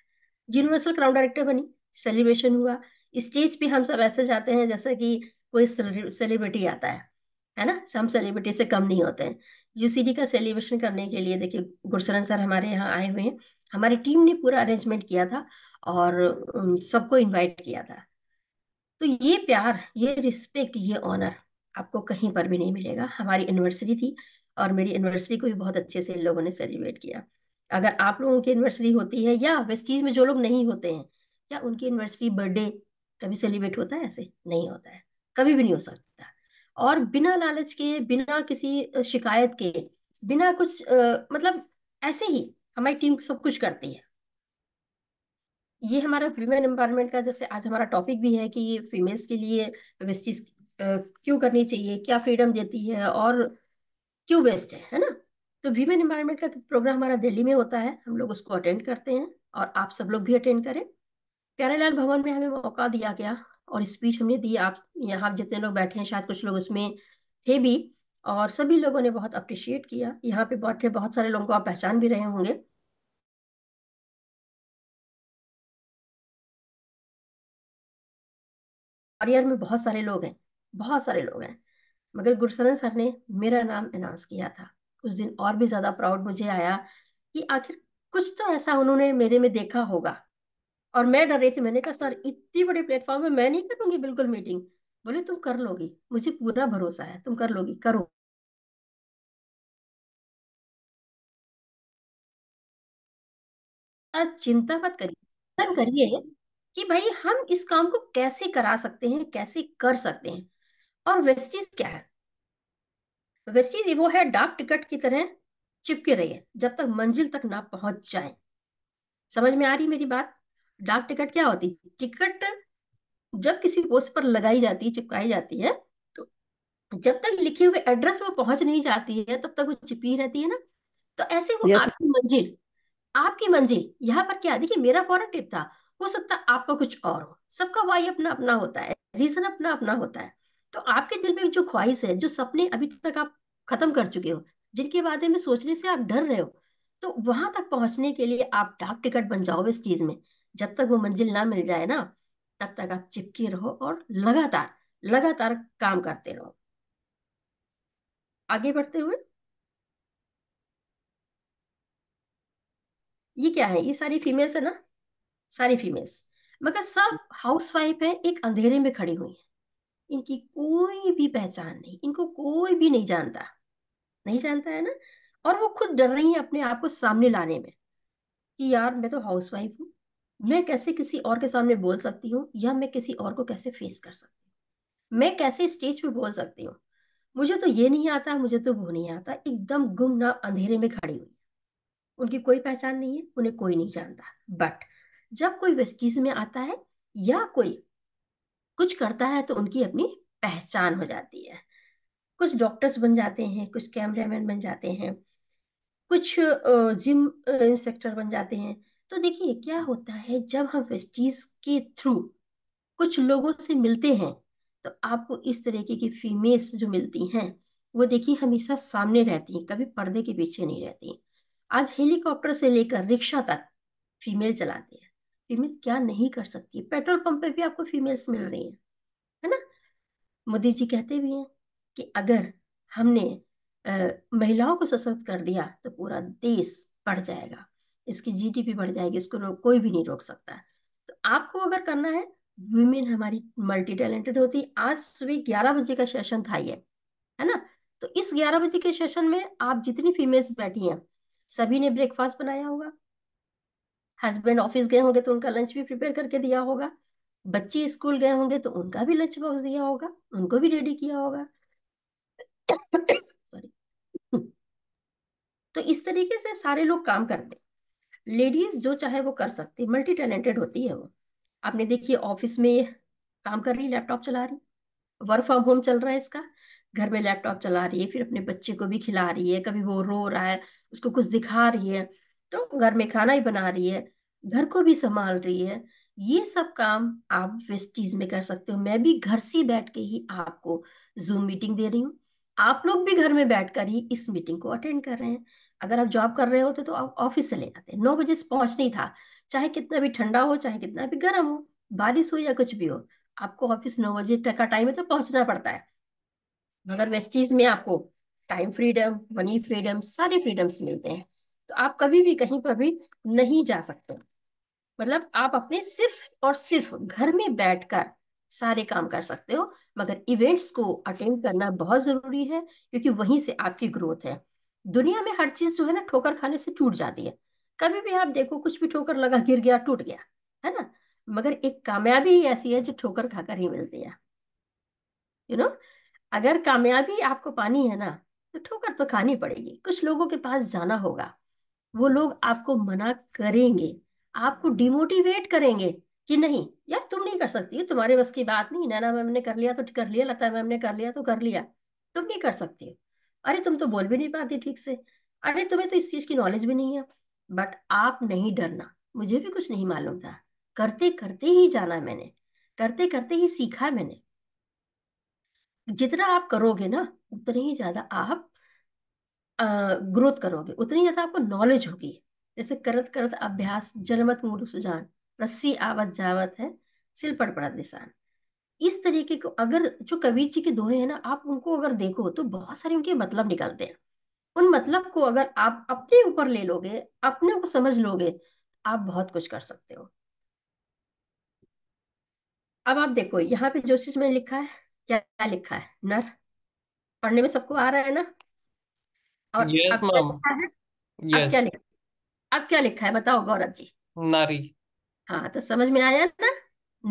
यूनिवर्सल क्राउन डायरेक्टर बनी सेलिब्रेशन हुआ स्टेज पे हम सब ऐसे जाते हैं जैसे कि कोई सेलिब्रिटी आता है है ना हम सेलिब्रिटी से कम नहीं होते हैं यूसीडी का सेलिब्रेशन करने के लिए देखिए गुरसरन सर हमारे यहाँ आए हुए हैं हमारी टीम ने पूरा अरेंजमेंट किया था और सबको इनवाइट किया था तो ये प्यार ये रिस्पेक्ट ये ऑनर आपको कहीं पर भी नहीं मिलेगा हमारी एनिवर्सरी थी और मेरी एनिवर्सरी को भी बहुत अच्छे से इन लोगों ने सेलिब्रेट किया अगर आप लोगों की एनिवर्सरी होती है या वेस्टीज में जो लोग नहीं होते हैं या उनकी एनिवर्सरी बर्थडे कभी सेलिब्रेट होता है ऐसे नहीं होता है कभी भी नहीं हो सकता और बिना लालच के बिना किसी शिकायत के बिना कुछ आ, मतलब ऐसे ही हमारी टीम सब कुछ करती है ये हमारा वीमेन एम्पावरमेंट का जैसे आज हमारा टॉपिक भी है कि ये फीमेल्स के लिए वेस्टिज क्यों करनी चाहिए क्या फ्रीडम देती है और क्यों बेस्ट है है ना तो वीमेन एम्पावरमेंट का प्रोग्राम तो हमारा दिल्ली में होता है हम लोग उसको अटेंड करते हैं और आप सब लोग भी अटेंड करें प्यारेलाल भवन में हमें मौका दिया गया और स्पीच हमने दी आप यहाँ जितने लोग बैठे हैं शायद कुछ लोग उसमें थे भी और सभी लोगों ने बहुत अप्रिशिएट किया यहाँ पे बैठे बहुत सारे लोगों को आप पहचान भी रहे होंगे कॉरियर में बहुत सारे लोग हैं बहुत सारे लोग हैं मगर गुरसरन सर ने मेरा नाम अनाउंस किया था उस दिन और भी ज़्यादा प्राउड मुझे आया कि आखिर कुछ तो ऐसा उन्होंने मेरे में देखा होगा और मैं डर रही थी मैंने कहा सर इतनी बड़े प्लेटफॉर्म में मैं नहीं करूंगी बिल्कुल मीटिंग बोले तुम कर लोगी मुझे पूरा भरोसा है तुम कर लोगी करो चिंता मत करिए करिए कि भाई हम इस काम को कैसे करा सकते हैं कैसे कर सकते हैं और वेस्टीज क्या है वेस्टीज वो है डाक टिकट की तरह चिपके रहिए जब तक मंजिल तक ना पहुंच जाए समझ में आ रही मेरी बात डाक टिकट क्या होती है टिकट जब किसी पोस्ट पर लगाई जाती है चिपकाई जाती है तो जब तक लिखे हुए एड्रेस में पहुंच नहीं जाती है तब तक वो चिपी रहती है ना तो ऐसे वो आपकी मंजिल आपकी मंजिल यहाँ पर क्या देखिए मेरा फॉरन टिप था हो सकता है आपका कुछ और हो सबका वाई अपना अपना होता है रीजन अपना अपना होता है तो आपके दिल में जो ख्वाहिश है जो सपने अभी तक आप खत्म कर चुके हो जिनके बारे में सोचने से आप डर रहे हो तो वहां तक पहुंचने के लिए आप डाक टिकट बन जाओ इस चीज में जब तक वो मंजिल ना मिल जाए ना तब तक आप चिपके रहो और लगातार लगातार काम करते रहो आगे बढ़ते हुए ये क्या है ये सारी फीमेल्स है ना सारी फीमेल्स मगर सब हाउसवाइफ हैं एक अंधेरे में खड़ी हुई हैं इनकी कोई भी पहचान नहीं इनको कोई भी नहीं जानता नहीं जानता है ना और वो खुद डर रही हैं अपने आप को सामने लाने में कि यार मैं तो हाउसवाइफ हूँ मैं कैसे किसी और के सामने बोल सकती हूँ या मैं किसी और को कैसे फेस कर सकती हूँ मैं कैसे स्टेज पे बोल सकती हूँ मुझे तो ये नहीं आता मुझे तो वो नहीं आता एकदम गुम ना अंधेरे में खड़ी हुई उनकी कोई पहचान नहीं है उन्हें कोई नहीं जानता बट जब कोई वेस्टीज में आता है या कोई कुछ करता है तो उनकी अपनी पहचान हो जाती है कुछ डॉक्टर्स बन जाते हैं कुछ कैमरामैन बन जाते हैं कुछ जिम इंस्ट्रक्टर बन जाते हैं तो देखिए क्या होता है जब हम वेस्टीज के थ्रू कुछ लोगों से मिलते हैं तो आपको इस तरीके की फीमेल्स जो मिलती हैं वो देखिए हमेशा सामने रहती हैं कभी पर्दे के पीछे नहीं रहती आज हेलीकॉप्टर से लेकर रिक्शा तक फीमेल चलाती है फीमेल क्या नहीं कर सकती पेट्रोल पंप पे भी आपको फीमेल्स मिल रही हैं है ना मोदी जी कहते भी हैं कि अगर हमने आ, महिलाओं को सशक्त कर दिया तो पूरा देश बढ़ जाएगा इसकी जीडीपी बढ़ जाएगी इसको कोई भी नहीं रोक सकता तो आपको अगर करना है वीमेन हमारी मल्टी टैलेंटेड होती है आज सुबह ग्यारह बजे का सेशन था ये है ना तो इस ग्यारह बजे के सेशन में आप जितनी फीमेल्स बैठी हैं सभी ने ब्रेकफास्ट बनाया होगा हस्बैंड ऑफिस गए होंगे तो उनका लंच भी प्रिपेयर करके दिया होगा बच्चे स्कूल गए होंगे तो उनका भी लंच बॉक्स दिया होगा उनको भी रेडी किया होगा तो इस तरीके से सारे लोग काम करते लेडीज जो चाहे वो कर सकती मल्टी टैलेंटेड होती है वो आपने देखिए ऑफिस में काम कर रही लैपटॉप चला रही वर्क फ्रॉम होम चल रहा है इसका घर में लैपटॉप चला रही है फिर अपने बच्चे को भी खिला रही है कभी वो रो रहा है उसको कुछ दिखा रही है तो घर में खाना ही बना रही है घर को भी संभाल रही है ये सब काम आप वेस्टीज में कर सकते हो मैं भी घर से बैठ के ही आपको जूम मीटिंग दे रही हूँ आप लोग भी घर में बैठकर ही इस मीटिंग को अटेंड कर रहे हैं अगर आप जॉब कर रहे होते तो आप ऑफिस चले जाते नौ बजे से पहुंच नहीं था चाहे कितना भी ठंडा हो चाहे कितना भी गर्म हो बारिश हो या कुछ भी हो आपको ऑफिस नौ बजे तक का टाइम है तो पहुंचना पड़ता है मगर वेस्टीज में आपको टाइम फ्रीडम मनी फ्रीडम सारे फ्रीडम्स मिलते हैं तो आप कभी भी कहीं पर भी नहीं जा सकते मतलब आप अपने सिर्फ और सिर्फ घर में बैठकर सारे काम कर सकते हो मगर इवेंट्स को अटेंड करना बहुत जरूरी है क्योंकि वहीं से आपकी ग्रोथ है दुनिया में हर चीज जो है ना ठोकर खाने से टूट जाती है कभी भी आप देखो कुछ भी ठोकर लगा गिर गया टूट गया है ना मगर एक कामयाबी ही ऐसी है जो ठोकर खाकर ही मिलती है यू you नो know? अगर कामयाबी आपको पानी है ना तो ठोकर तो खानी पड़ेगी कुछ लोगों के पास जाना होगा वो लोग आपको मना करेंगे आपको डिमोटिवेट करेंगे कि नहीं यार तुम नहीं कर सकती तुम्हारे बस की बात नहीं नैना मैम ने कर लिया तो कर लिया लता मैम ने कर लिया तो कर लिया तुम नहीं कर सकती हो अरे तुम तो बोल भी नहीं पाती ठीक से अरे तुम्हें तो इस चीज की नॉलेज भी नहीं है बट आप नहीं डरना मुझे भी कुछ नहीं मालूम था करते करते ही जाना मैंने करते करते ही सीखा मैंने जितना आप करोगे ना उतने ही ज्यादा आप ग्रोथ करोगे उतनी ज़्यादा आपको नॉलेज होगी जैसे करत करत अभ्यास जनमत मूल सुजान रस्सी आवत जावत है सिल पड़ पड़ा निशान इस तरीके को अगर जो कबीर जी के दोहे हैं ना आप उनको अगर देखो तो बहुत सारे उनके मतलब निकलते हैं उन मतलब को अगर आप अपने ऊपर ले लोगे अपने को समझ लोगे आप बहुत कुछ कर सकते हो अब आप देखो यहाँ पे जो चीज में लिखा है क्या लिखा है नर पढ़ने में सबको आ रहा है ना और यस yes, अब क्या लिखा है yes. अब क्या लिखा अब क्या लिखा है बताओ गौरव जी नारी हाँ तो समझ में आया ना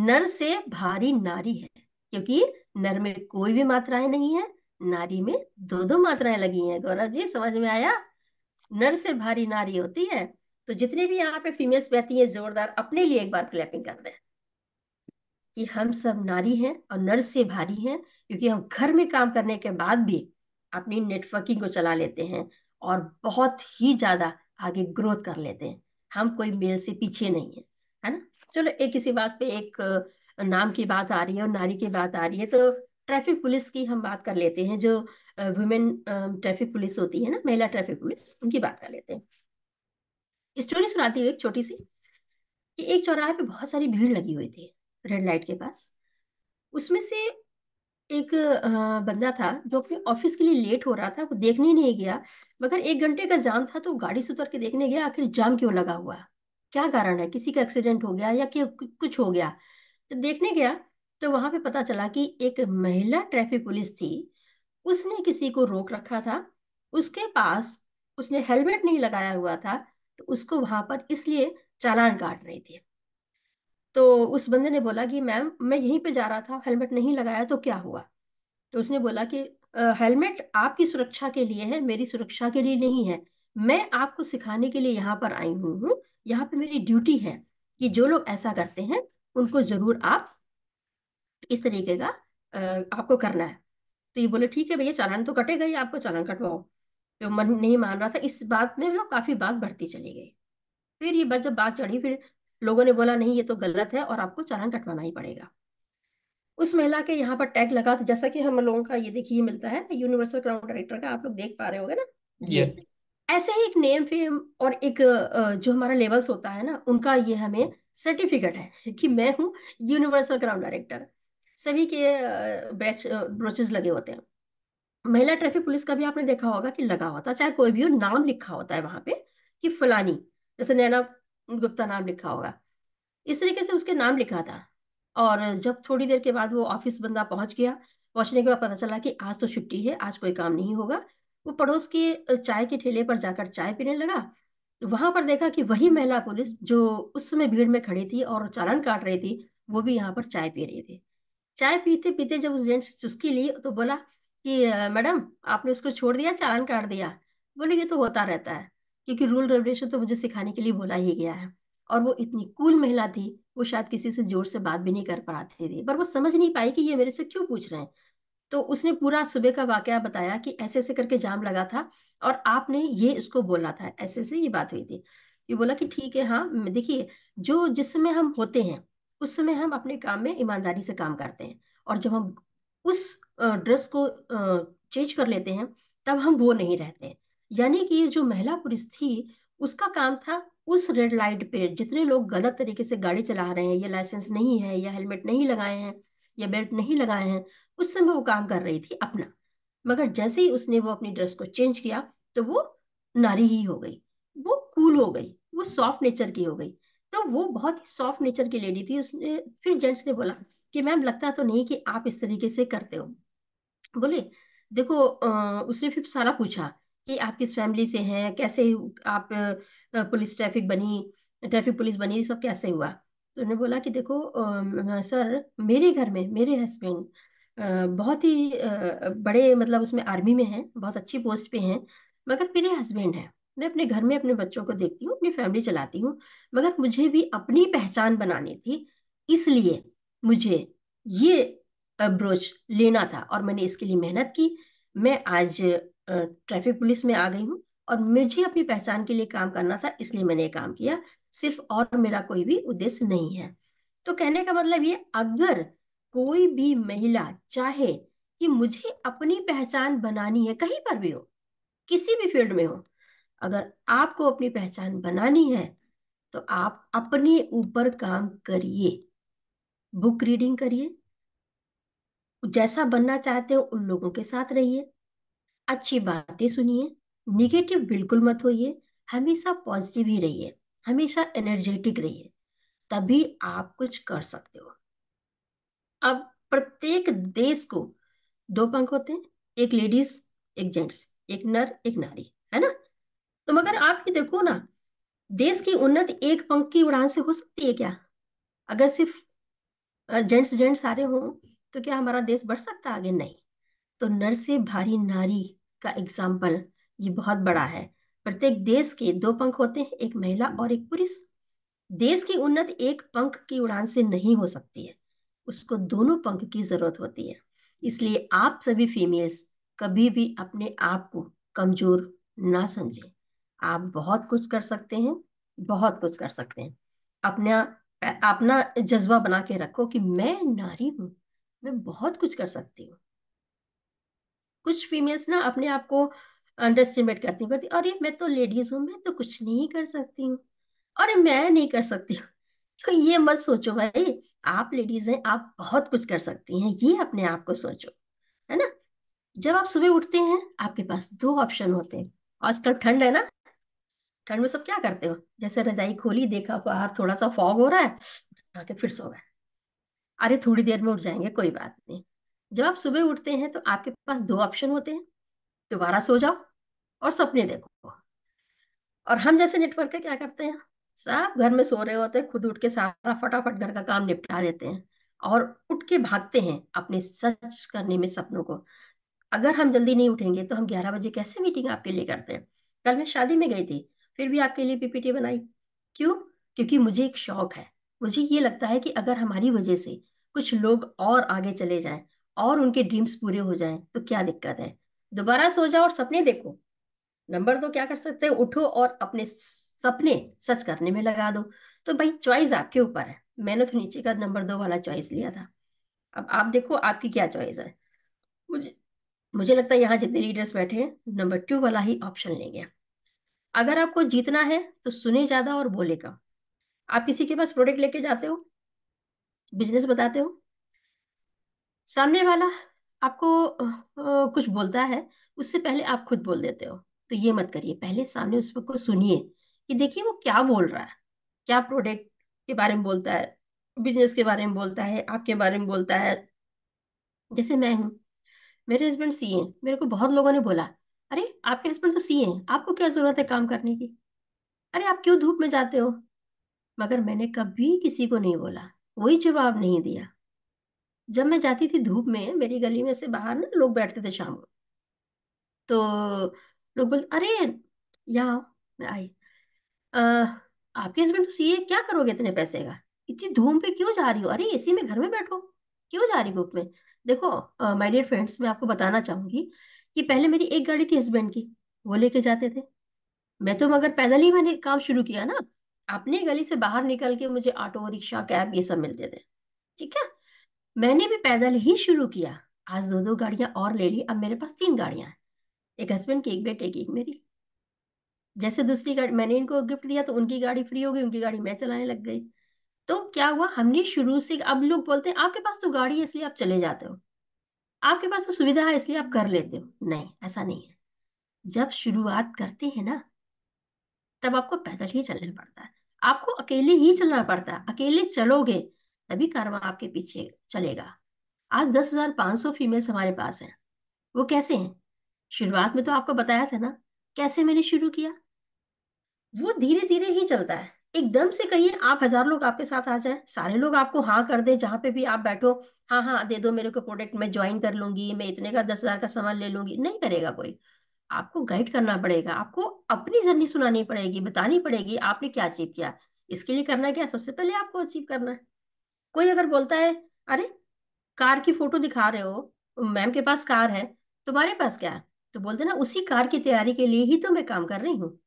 नर से भारी नारी है क्योंकि नर में कोई भी मात्राएं नहीं है नारी में दो दो मात्राएं लगी हैं गौरव जी समझ में आया नर से भारी नारी होती है तो जितने भी यहाँ पे फीमेल्स बहती हैं जोरदार अपने लिए एक बार क्लैपिंग कर दें कि हम सब नारी हैं और नर से भारी हैं क्योंकि हम घर में काम करने के बाद भी अपनी नेटवर्किंग को चला लेते हैं और बहुत ही ज़्यादा आगे ग्रोथ कर लेते हैं हम कोई मेल से पीछे नहीं है है ना चलो एक किसी बात पे एक नाम की बात आ रही है और नारी की बात आ रही है तो ट्रैफिक पुलिस की हम बात कर लेते हैं जो वुमेन ट्रैफिक पुलिस होती है ना महिला ट्रैफिक पुलिस उनकी बात कर लेते हैं स्टोरी सुनाती हुई एक छोटी सी कि एक चौराहे पे बहुत सारी भीड़ लगी हुई थी रेड लाइट के पास उसमें से एक बंदा था जो अपने ऑफिस के लिए लेट हो रहा था वो देखने नहीं गया मगर एक घंटे का जाम था तो गाड़ी से उतर के देखने गया आखिर जाम क्यों लगा हुआ क्या कारण है किसी का एक्सीडेंट हो गया या कुछ हो गया जब देखने गया तो वहां पे पता चला कि एक महिला ट्रैफिक पुलिस थी उसने किसी को रोक रखा था उसके पास उसने हेलमेट नहीं लगाया हुआ था तो उसको वहां पर इसलिए चालान काट रही थी तो उस बंदे ने बोला कि मैम मैं यहीं पे जा रहा था हेलमेट नहीं लगाया तो क्या हुआ तो उसने बोला कि हेलमेट आपकी सुरक्षा के लिए है मेरी सुरक्षा के लिए नहीं है मैं आपको सिखाने के लिए यहाँ पर आई हूँ यहाँ पे मेरी ड्यूटी है कि जो लोग ऐसा करते हैं उनको जरूर आप इस तरीके का आपको करना है तो ये बोले ठीक है भैया चालान तो कटेगा ही आपको चालान कटवाओ तो मन नहीं मान रहा था इस बात में मतलब काफी बात बढ़ती चली गई फिर ये जब बात चढ़ी फिर लोगों ने बोला नहीं ये तो गलत है और आपको चालान कटवाना ही पड़ेगा उस महिला के यहाँ पर टैग लगा था तो जैसा कि हम लोगों का ये देखिए मिलता है यूनिवर्सल क्राउन डायरेक्टर का आप लोग देख पा रहे हो ना ये ऐसे ही एक नेम फेम और एक जो हमारा लेवल्स होता है ना उनका ये हमें सर्टिफिकेट है कि मैं हूँ यूनिवर्सल क्राउन डायरेक्टर सभी के ब्रेच ब्रोचेज लगे होते हैं महिला ट्रैफिक पुलिस का भी आपने देखा होगा कि लगा होता है चाहे कोई भी हो नाम लिखा होता है वहां पे कि फलानी जैसे नैना गुप्ता नाम लिखा होगा इस तरीके से उसके नाम लिखा था और जब थोड़ी देर के बाद वो ऑफिस बंदा पहुंच गया पहुंचने के बाद पता चला कि आज तो छुट्टी है आज कोई काम नहीं होगा वो पड़ोस के चाय के ठेले पर जाकर चाय पीने लगा वहां पर देखा कि वही महिला पुलिस जो उस समय भीड़ में खड़ी थी और चालन काट रही थी वो भी यहाँ पर चाय पी रही थी चाय पीते पीते जब उस जेंट्स चुस्की ली तो बोला कि मैडम आपने उसको छोड़ दिया चालन काट दिया बोले ये तो होता रहता है क्योंकि रूल रेगुलेशन तो मुझे सिखाने के लिए बोला ही गया है और वो इतनी कूल महिला थी वो शायद किसी से जोर से बात भी नहीं कर पाती थी पर वो समझ नहीं पाई कि ये मेरे से क्यों पूछ रहे हैं तो उसने पूरा सुबह का वाकया बताया कि ऐसे ऐसे करके जाम लगा था और आपने ये उसको बोला था ऐसे ऐसे ये बात हुई थी ये बोला कि ठीक है हाँ देखिए जो जिस समय हम होते हैं उस समय हम अपने काम में ईमानदारी से काम करते हैं और जब हम उस ड्रेस को चेंज कर लेते हैं तब हम वो नहीं रहते हैं यानी कि जो महिला पुलिस थी उसका काम था उस रेड लाइट पे जितने लोग गलत तरीके से गाड़ी चला रहे हैं या लाइसेंस नहीं है या हेलमेट नहीं लगाए हैं या बेल्ट नहीं लगाए हैं उस समय वो काम कर रही थी अपना मगर जैसे ही उसने वो अपनी ड्रेस को चेंज किया तो वो नारी ही हो गई वो कूल हो गई वो सॉफ्ट नेचर की हो गई तो वो बहुत ही सॉफ्ट नेचर की लेडी थी उसने फिर जेंट्स ने बोला कि मैम लगता तो नहीं कि आप इस तरीके से करते हो बोले देखो उसने फिर सारा पूछा कि आप किस फैमिली से हैं कैसे आप पुलिस ट्रैफिक बनी ट्रैफिक पुलिस बनी सब कैसे हुआ तो उन्होंने बोला कि देखो सर मेरे घर में मेरे हस्बैंड बहुत ही बड़े मतलब उसमें आर्मी में हैं बहुत अच्छी पोस्ट पे हैं मगर मेरे हस्बैंड हैं मैं अपने घर में अपने बच्चों को देखती हूँ अपनी फैमिली चलाती हूँ मगर मुझे भी अपनी पहचान बनानी थी इसलिए मुझे ये अप्रोच लेना था और मैंने इसके लिए मेहनत की मैं आज ट्रैफिक पुलिस में आ गई हूँ और मुझे अपनी पहचान के लिए काम करना था इसलिए मैंने ये काम किया सिर्फ और मेरा कोई भी उद्देश्य नहीं है तो कहने का मतलब ये अगर कोई भी महिला चाहे कि मुझे अपनी पहचान बनानी है कहीं पर भी हो किसी भी फील्ड में हो अगर आपको अपनी पहचान बनानी है तो आप अपने ऊपर काम करिए बुक रीडिंग करिए जैसा बनना चाहते हो उन लोगों के साथ रहिए अच्छी बातें सुनिए निगेटिव बिल्कुल मत होइए हमेशा पॉजिटिव ही रहिए हमेशा एनर्जेटिक रहिए तभी आप कुछ कर सकते हो अब प्रत्येक देश को दो पंख होते हैं एक लेडीज एक जेंट्स एक नर एक नारी है ना तो मगर आप ये देखो ना देश की उन्नति एक पंख की उड़ान से हो सकती है क्या अगर सिर्फ जेंट्स जेंट्स सारे हों तो क्या हमारा देश बढ़ सकता आगे नहीं तो नर से भारी नारी का एग्जाम्पल ये बहुत बड़ा है प्रत्येक देश के दो पंख होते हैं एक महिला और एक पुरुष देश की उन्नति एक पंख की उड़ान से नहीं हो सकती है उसको दोनों पंख की जरूरत होती है इसलिए आप सभी फीमेल्स कभी भी अपने आप को कमजोर ना समझें आप बहुत कुछ कर सकते हैं बहुत कुछ कर सकते हैं अपना अपना जज्बा बना के रखो कि मैं नारी हूँ मैं बहुत कुछ कर सकती हूँ कुछ फीमेल्स ना अपने आप को अंडर एस्टिमेट करती करती अरे मैं तो लेडीज हूँ मैं तो कुछ नहीं कर सकती हूँ अरे मैं नहीं कर सकती हूँ तो ये मत सोचो भाई आप लेडीज हैं आप बहुत कुछ कर सकती हैं ये अपने आप को सोचो है ना जब आप सुबह उठते हैं आपके पास दो ऑप्शन होते हैं आजकल ठंड है ना ठंड में सब क्या करते हो जैसे रजाई खोली देखा बाहर थोड़ा सा फॉग हो रहा है आके फिर सो गए अरे थोड़ी देर में उठ जाएंगे कोई बात नहीं जब आप सुबह उठते हैं तो आपके पास दो ऑप्शन होते हैं दोबारा सो जाओ और सपने देखो और हम जैसे नेटवर्क क्या करते हैं सब घर में सो रहे होते हैं खुद उठ के सारा फटाफट घर का काम निपटा देते हैं और उठ के भागते हैं अपने सच करने में सपनों को अगर हम जल्दी नहीं उठेंगे तो हम ग्यारह बजे कैसे मीटिंग आपके लिए करते हैं कल मैं शादी में गई थी फिर भी आपके लिए पीपीटी बनाई क्यों क्योंकि मुझे एक शौक है मुझे ये लगता है कि अगर हमारी वजह से कुछ लोग और आगे चले जाएं और उनके ड्रीम्स पूरे हो जाएं तो क्या दिक्कत है दोबारा सो जाओ और सपने देखो नंबर दो क्या कर सकते हो उठो और अपने सपने सच करने में लगा दो तो भाई चॉइस आपके ऊपर है मैंने तो नीचे का नंबर दो वाला चॉइस लिया था अब आप देखो आपकी क्या चॉइस है मुझे मुझे लगता है यहाँ जितने लीडर्स बैठे हैं नंबर टू वाला ही ऑप्शन लेंगे अगर आपको जीतना है तो सुने ज्यादा और बोले कम आप किसी के पास प्रोडक्ट लेके जाते हो बिजनेस बताते हो सामने वाला आपको कुछ बोलता है उससे पहले आप खुद बोल देते हो तो ये मत करिए पहले सामने उस को सुनिए कि देखिए वो क्या बोल रहा है क्या प्रोडक्ट के बारे में बोलता है बिजनेस के बारे में बोलता है आपके बारे में बोलता है जैसे मैं हूँ मेरे हस्बैंड सी हैं मेरे को बहुत लोगों ने बोला अरे आपके हस्बैंड तो सी हैं आपको क्या जरूरत है काम करने की अरे आप क्यों धूप में जाते हो मगर मैंने कभी किसी को नहीं बोला कोई जवाब नहीं दिया जब मैं जाती थी धूप में मेरी गली में से बाहर ना लोग बैठते थे शाम को तो लोग बोलते अरे या आई आपके हस्बैंड तो सीए क्या करोगे इतने पैसे का इतनी धूम पे क्यों जा रही हो अरे एसी में घर में बैठो क्यों जा रही हो धूप में देखो माय डियर फ्रेंड्स मैं आपको बताना चाहूंगी कि पहले मेरी एक गाड़ी थी हस्बैंड की वो लेके जाते थे मैं तो मगर पैदल ही मैंने काम शुरू किया ना अपनी गली से बाहर निकल के मुझे ऑटो रिक्शा कैब ये सब मिलते थे ठीक है मैंने भी पैदल ही शुरू किया आज दो दो गाड़ियां और ले ली अब मेरे पास तीन गाड़ियां हैं एक हस्बैंड की एक बेटे की एक मेरी जैसे दूसरी गाड़ी मैंने इनको गिफ्ट दिया तो उनकी गाड़ी फ्री हो गई उनकी गाड़ी मैं चलाने लग गई तो क्या हुआ हमने शुरू से अब लोग बोलते हैं आपके पास तो गाड़ी है इसलिए आप चले जाते हो आपके पास तो सुविधा है इसलिए आप कर लेते हो नहीं ऐसा नहीं है जब शुरुआत करते हैं ना तब आपको पैदल ही चलना पड़ता है आपको अकेले ही चलना पड़ता है अकेले चलोगे तभी कर्म आपके पीछे चलेगा आज दस हजार पांच सौ फीमेल्स हमारे पास हैं वो कैसे हैं शुरुआत में तो आपको बताया था ना कैसे मैंने शुरू किया वो धीरे धीरे ही चलता है एकदम से कहिए आप हजार लोग आपके साथ आ जाए सारे लोग आपको हाँ कर दे जहां पे भी आप बैठो हाँ हाँ दे दो मेरे को प्रोडक्ट मैं ज्वाइन कर लूंगी मैं इतने का दस हजार का सामान ले लूंगी नहीं करेगा कोई आपको गाइड करना पड़ेगा आपको अपनी जर्नी सुनानी पड़ेगी बतानी पड़ेगी आपने क्या अचीव किया इसके लिए करना क्या सबसे पहले आपको अचीव करना है कोई अगर बोलता है अरे कार की फोटो दिखा रहे हो मैम के पास कार है तुम्हारे पास क्या है तो बोलते ना उसी कार की तैयारी के लिए ही तो मैं काम कर रही हूँ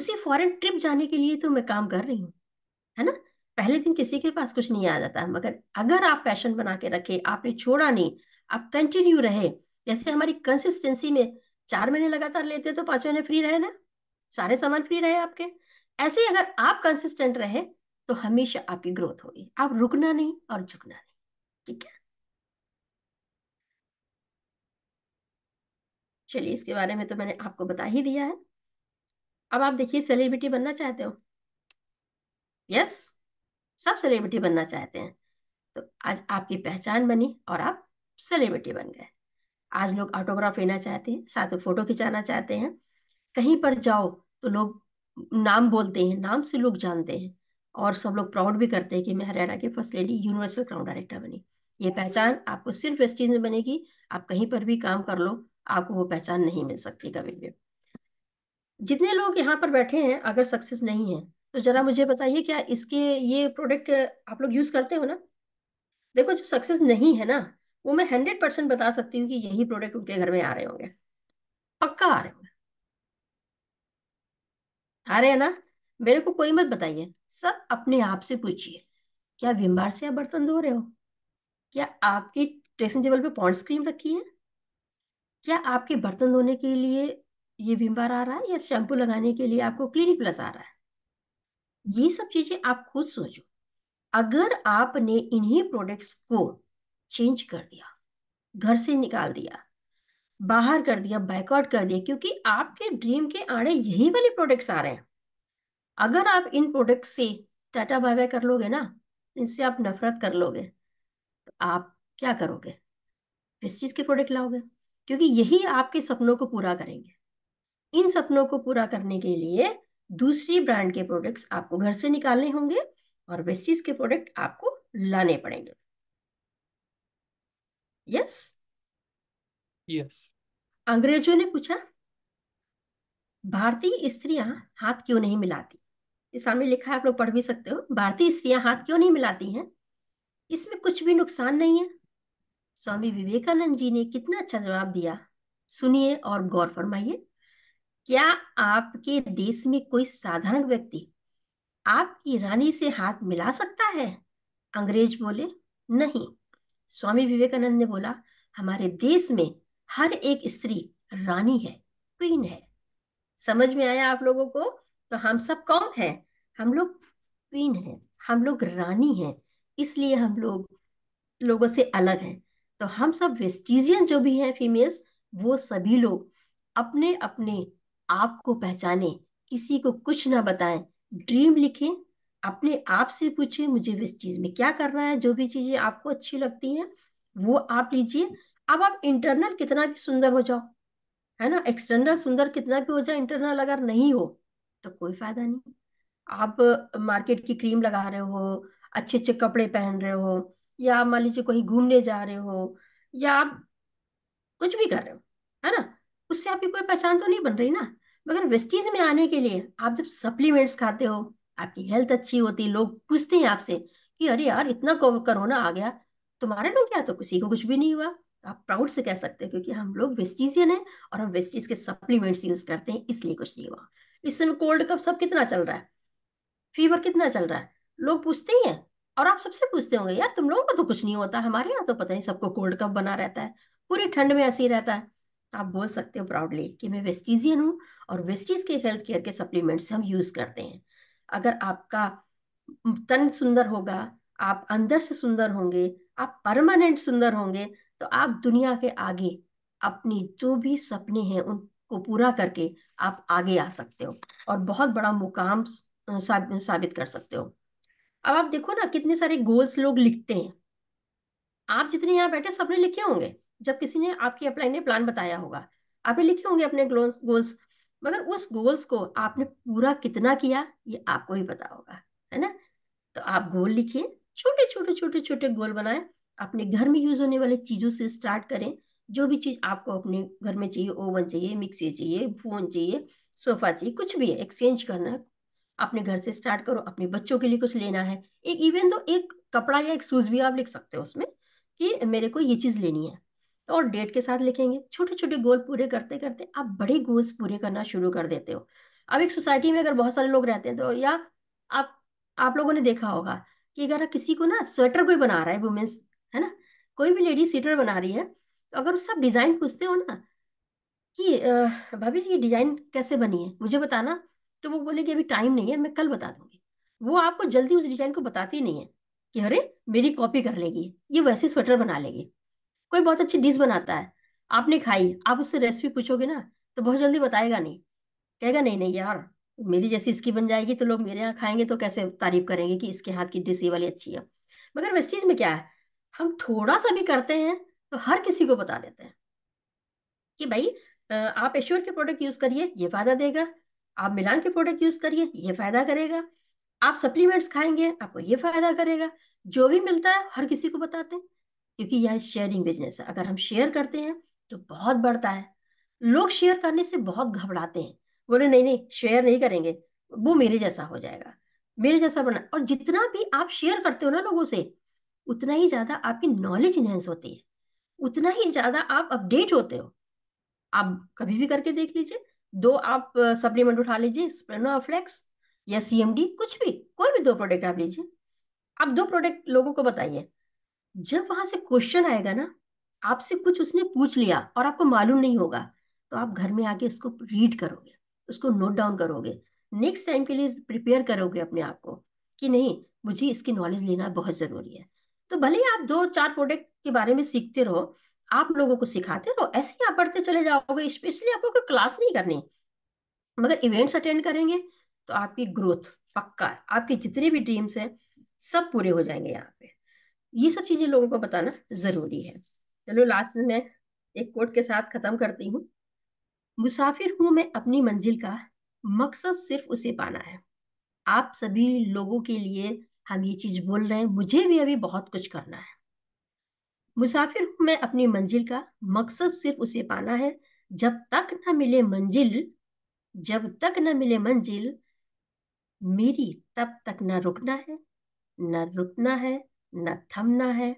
उसी फॉरेन ट्रिप जाने के लिए तो मैं काम कर रही हूँ है ना पहले दिन किसी के पास कुछ नहीं आ जाता मगर अगर आप पैशन बना के रखे आपने छोड़ा नहीं आप कंटिन्यू रहे जैसे हमारी कंसिस्टेंसी में चार महीने लगातार लेते तो पांच महीने फ्री रहे ना सारे सामान फ्री रहे आपके ऐसे ही अगर आप कंसिस्टेंट रहे तो हमेशा आपकी ग्रोथ होगी आप रुकना नहीं और झुकना नहीं ठीक है चलिए इसके बारे में तो मैंने आपको बता ही दिया है अब आप देखिए सेलिब्रिटी बनना चाहते हो यस सब सेलिब्रिटी बनना चाहते हैं तो आज आपकी पहचान बनी और आप सेलिब्रिटी बन गए आज लोग ऑटोग्राफ लेना चाहते हैं साथ में फोटो खिंचाना चाहते हैं कहीं पर जाओ तो लोग नाम बोलते हैं नाम से लोग जानते हैं और सब लोग प्राउड भी करते हैं कि मैं हरियाणा के first lady universal crown director बनी ये पहचान आपको सिर्फ इस चीज में बनेगी आप कहीं पर भी काम कर लो आपको वो पहचान नहीं मिल सकती कभी भी जितने लोग यहाँ पर बैठे हैं अगर सक्सेस नहीं है तो जरा मुझे बताइए क्या इसके ये प्रोडक्ट आप लोग यूज करते हो ना देखो जो सक्सेस नहीं है ना वो मैं हंड्रेड परसेंट बता सकती हूँ कि यही प्रोडक्ट उनके घर में आ रहे होंगे पक्का आ रहे होंगे आ रहे हैं ना मेरे को कोई मत बताइए सब अपने आप से पूछिए क्या विम से आप बर्तन धो रहे हो क्या आपकी ड्रेसिंग टेबल पे पॉन्ड्स क्रीम रखी है क्या आपके बर्तन धोने के लिए ये विम आ रहा है या शैम्पू लगाने के लिए आपको क्लिनिक प्लस आ रहा है ये सब चीजें आप खुद सोचो अगर आपने इन्हीं प्रोडक्ट्स को चेंज कर दिया घर से निकाल दिया बाहर कर दिया बैकआउट कर दिया क्योंकि आपके ड्रीम के आड़े यही वाले प्रोडक्ट्स आ रहे हैं अगर आप इन प्रोडक्ट से टाटा बाय बाय कर लोगे ना इनसे आप नफरत कर लोगे तो आप क्या करोगे किस चीज़ के प्रोडक्ट लाओगे क्योंकि यही आपके सपनों को पूरा करेंगे इन सपनों को पूरा करने के लिए दूसरी ब्रांड के प्रोडक्ट्स आपको घर से निकालने होंगे और वेस्टीज के प्रोडक्ट आपको लाने पड़ेंगे यस यस अंग्रेजों ने पूछा भारतीय स्त्रियां हाथ क्यों नहीं मिलाती सामने लिखा है आप लोग पढ़ भी सकते हो भारतीय स्त्रियां हाथ क्यों नहीं मिलाती हैं इसमें कुछ भी नुकसान नहीं है स्वामी विवेकानंद जी ने कितना अच्छा जवाब दिया सुनिए और गौर फरमाइए क्या आपके देश में कोई साधारण व्यक्ति आपकी रानी से हाथ मिला सकता है अंग्रेज बोले नहीं स्वामी विवेकानंद ने बोला हमारे देश में हर एक स्त्री रानी है क्वीन है समझ में आया आप लोगों को तो हम सब कौन हैं हम लोग क्वीन हैं हम लोग रानी हैं इसलिए हम लोग लोगों से अलग हैं तो हम सब वेस्टिजियन जो भी हैं फीमेल्स वो सभी लोग अपने अपने आप को पहचाने किसी को कुछ ना बताएं ड्रीम लिखें अपने आप से पूछे मुझे इस चीज़ में क्या करना है जो भी चीज़ें आपको अच्छी लगती हैं वो आप लीजिए अब आप इंटरनल कितना भी सुंदर हो जाओ है ना एक्सटर्नल सुंदर कितना भी हो जाए इंटरनल अगर नहीं हो तो कोई फायदा नहीं आप मार्केट की क्रीम लगा रहे हो अच्छे अच्छे कपड़े पहन रहे हो या आप मान लीजिए कहीं घूमने जा रहे हो या आप कुछ भी कर रहे हो है ना उससे आपकी कोई पहचान तो नहीं बन रही ना मगर वेस्टीज में आने के लिए आप जब सप्लीमेंट्स खाते हो आपकी हेल्थ अच्छी होती लोग पूछते हैं आपसे कि अरे यार इतना कोरोना आ गया तुम्हारे लोग क्या तो किसी को कुछ भी नहीं हुआ आप प्राउड से कह सकते हो क्योंकि हम लोग वेस्टीजियन हैं और हम वेस्टीज के सप्लीमेंट्स यूज करते हैं इसलिए कुछ नहीं हुआ इस समय कोल्ड कप सब कितना चल रहा है फीवर कितना चल रहा है लोग पूछते ही हैं और आप सबसे पूछते होंगे यार तुम लोगों को तो कुछ नहीं होता हमारे यहाँ तो पता नहीं सबको कोल्ड कप बना रहता है पूरी ठंड में ऐसे ही रहता है आप बोल सकते हो प्राउडली कि मैं वेस्टिजियन हूँ और वेस्टिज के हेल्थ केयर के सप्लीमेंट्स हम यूज करते हैं अगर आपका तन सुंदर होगा आप अंदर से सुंदर होंगे आप परमानेंट सुंदर होंगे तो आप दुनिया के आगे अपनी जो भी सपने हैं उनको पूरा करके आप आगे आ सकते हो और बहुत बड़ा मुकाम साबित कर सकते हो अब आप देखो ना कितने सारे गोल्स लोग लिखते हैं आप जितने यहाँ बैठे सबने लिखे होंगे जब किसी ने आपकी अप्लाई ने प्लान बताया होगा आपने लिखे होंगे अपने गोल्स मगर उस गोल्स को आपने पूरा कितना किया ये आपको ही पता होगा है ना तो आप गोल लिखिए छोटे छोटे छोटे छोटे गोल बनाए अपने घर में यूज होने वाले चीजों से स्टार्ट करें जो भी चीज आपको अपने घर में चाहिए ओवन चाहिए मिक्सी चाहिए फोन चाहिए सोफा चाहिए कुछ भी है एक्सचेंज करना अपने घर से स्टार्ट करो अपने बच्चों के लिए कुछ लेना है एक इवन दो एक कपड़ा या एक शूज भी आप लिख सकते हो उसमें कि मेरे को ये चीज़ लेनी है तो और डेट के साथ लिखेंगे छोटे छोटे गोल पूरे करते करते आप बड़े गोल्स पूरे करना शुरू कर देते हो अब एक सोसाइटी में अगर बहुत सारे लोग रहते हैं तो या आप आप लोगों ने देखा होगा कि अगर किसी को ना स्वेटर कोई बना रहा है वुमेन्स है ना कोई भी लेडी स्वेटर बना रही है तो अगर उससे आप डिज़ाइन पूछते हो ना कि भाभी जी ये डिज़ाइन कैसे बनी है मुझे बताना तो वो बोले कि अभी टाइम नहीं है मैं कल बता दूंगी वो आपको जल्दी उस डिजाइन को बताती नहीं है कि अरे मेरी कॉपी कर लेगी ये वैसे स्वेटर बना लेगी कोई बहुत अच्छी डिश बनाता है आपने खाई आप उससे रेसिपी पूछोगे ना तो बहुत जल्दी बताएगा नहीं कहेगा नहीं नहीं यार मेरी जैसी इसकी बन जाएगी तो लोग मेरे यहाँ खाएंगे तो कैसे तारीफ करेंगे कि इसके हाथ की डिश ये वाली अच्छी है मगर वेस्ट चीज में क्या है हम थोड़ा सा भी करते हैं तो हर किसी को बता देते हैं कि भाई आप एश्योर के प्रोडक्ट यूज करिए ये फायदा देगा आप मिलान के प्रोडक्ट यूज करिए ये फायदा करेगा आप सप्लीमेंट्स खाएंगे आपको ये फायदा करेगा जो भी मिलता है हर किसी को बताते हैं क्योंकि यह शेयरिंग बिजनेस है अगर हम शेयर करते हैं तो बहुत बढ़ता है लोग शेयर करने से बहुत घबराते हैं बोले नहीं नहीं शेयर नहीं करेंगे वो मेरे जैसा हो जाएगा मेरे जैसा बना और जितना भी आप शेयर करते हो ना लोगों से उतना ही ज्यादा आपकी नॉलेज इनहेंस होती है उतना ही ज्यादा आप अपडेट होते हो आप कभी भी करके देख लीजिए दो आप सप्लीमेंट उठा लीजिए स्प्रेनोफ्लेक्स या सीएमडी कुछ भी कोई भी दो प्रोडक्ट आप लीजिए आप दो प्रोडक्ट लोगों को बताइए जब वहां से क्वेश्चन आएगा ना आपसे कुछ उसने पूछ लिया और आपको मालूम नहीं होगा तो आप घर में आके इसको रीड करोगे उसको नोट डाउन करोगे नेक्स्ट टाइम के लिए प्रिपेयर करोगे अपने आप को कि नहीं मुझे इसकी नॉलेज लेना बहुत ज़रूरी है तो भले ही आप दो चार प्रोडक्ट के बारे में सीखते रहो आप लोगों को सिखाते रहो तो ऐसे ही आप बढ़ते चले जाओगे स्पेशली आपको कोई क्लास नहीं करनी मगर इवेंट्स अटेंड करेंगे तो आपकी ग्रोथ पक्का आपके जितने भी ड्रीम्स हैं सब पूरे हो जाएंगे यहाँ पे ये सब चीजें लोगों को बताना जरूरी है चलो लास्ट में मैं एक कोट के साथ खत्म करती हूँ मुसाफिर हूँ मैं अपनी मंजिल का मकसद सिर्फ उसे पाना है आप सभी लोगों के लिए हम ये चीज बोल रहे हैं मुझे भी अभी बहुत कुछ करना है मुसाफिर हूं मैं अपनी मंजिल का मकसद सिर्फ उसे पाना है जब तक ना मिले मंजिल जब तक ना मिले मंजिल मेरी तब तक ना रुकना है ना रुकना है ना थमना है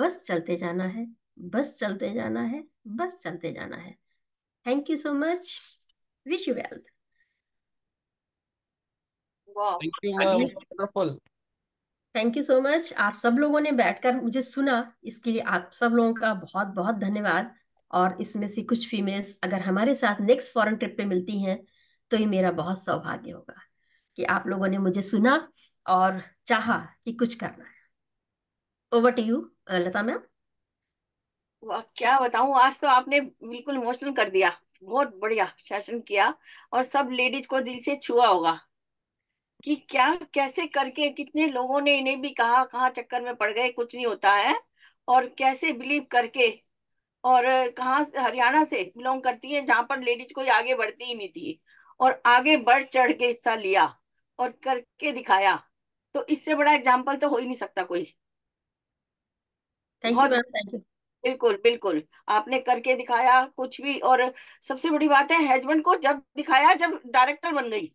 बस चलते जाना है बस चलते जाना है बस चलते जाना है thank you so much wish you wealth Wow. Thank you, ma'am. Wonderful. Thank you so much आप सब लोगों ने बैठकर मुझे सुना इसके लिए आप सब लोगों का बहुत बहुत धन्यवाद और इसमें से कुछ फीमेल्स अगर हमारे साथ नेक्स्ट फॉरेन ट्रिप पे मिलती हैं तो ये मेरा बहुत सौभाग्य होगा कि आप लोगों ने मुझे सुना और चाहा कि कुछ करना है over to you Lata ma'am क्या बताऊं आज तो आपने बिल्कुल इमोशनल कर दिया बहुत बढ़िया सेशन किया और सब लेडीज को दिल से छुआ होगा कि क्या कैसे करके कितने लोगों ने इन्हें भी कहा कहा चक्कर में पड़ गए कुछ नहीं होता है और कैसे बिलीव करके और कहा हरियाणा से बिलोंग करती है जहां पर लेडीज कोई आगे बढ़ती ही नहीं थी और आगे बढ़ चढ़ के हिस्सा लिया और करके दिखाया तो इससे बड़ा एग्जाम्पल तो हो ही नहीं सकता कोई बहुत बिल्कुल बिल्कुल आपने करके दिखाया कुछ भी और सबसे बड़ी बात है हेजबेंड को जब दिखाया जब डायरेक्टर बन गई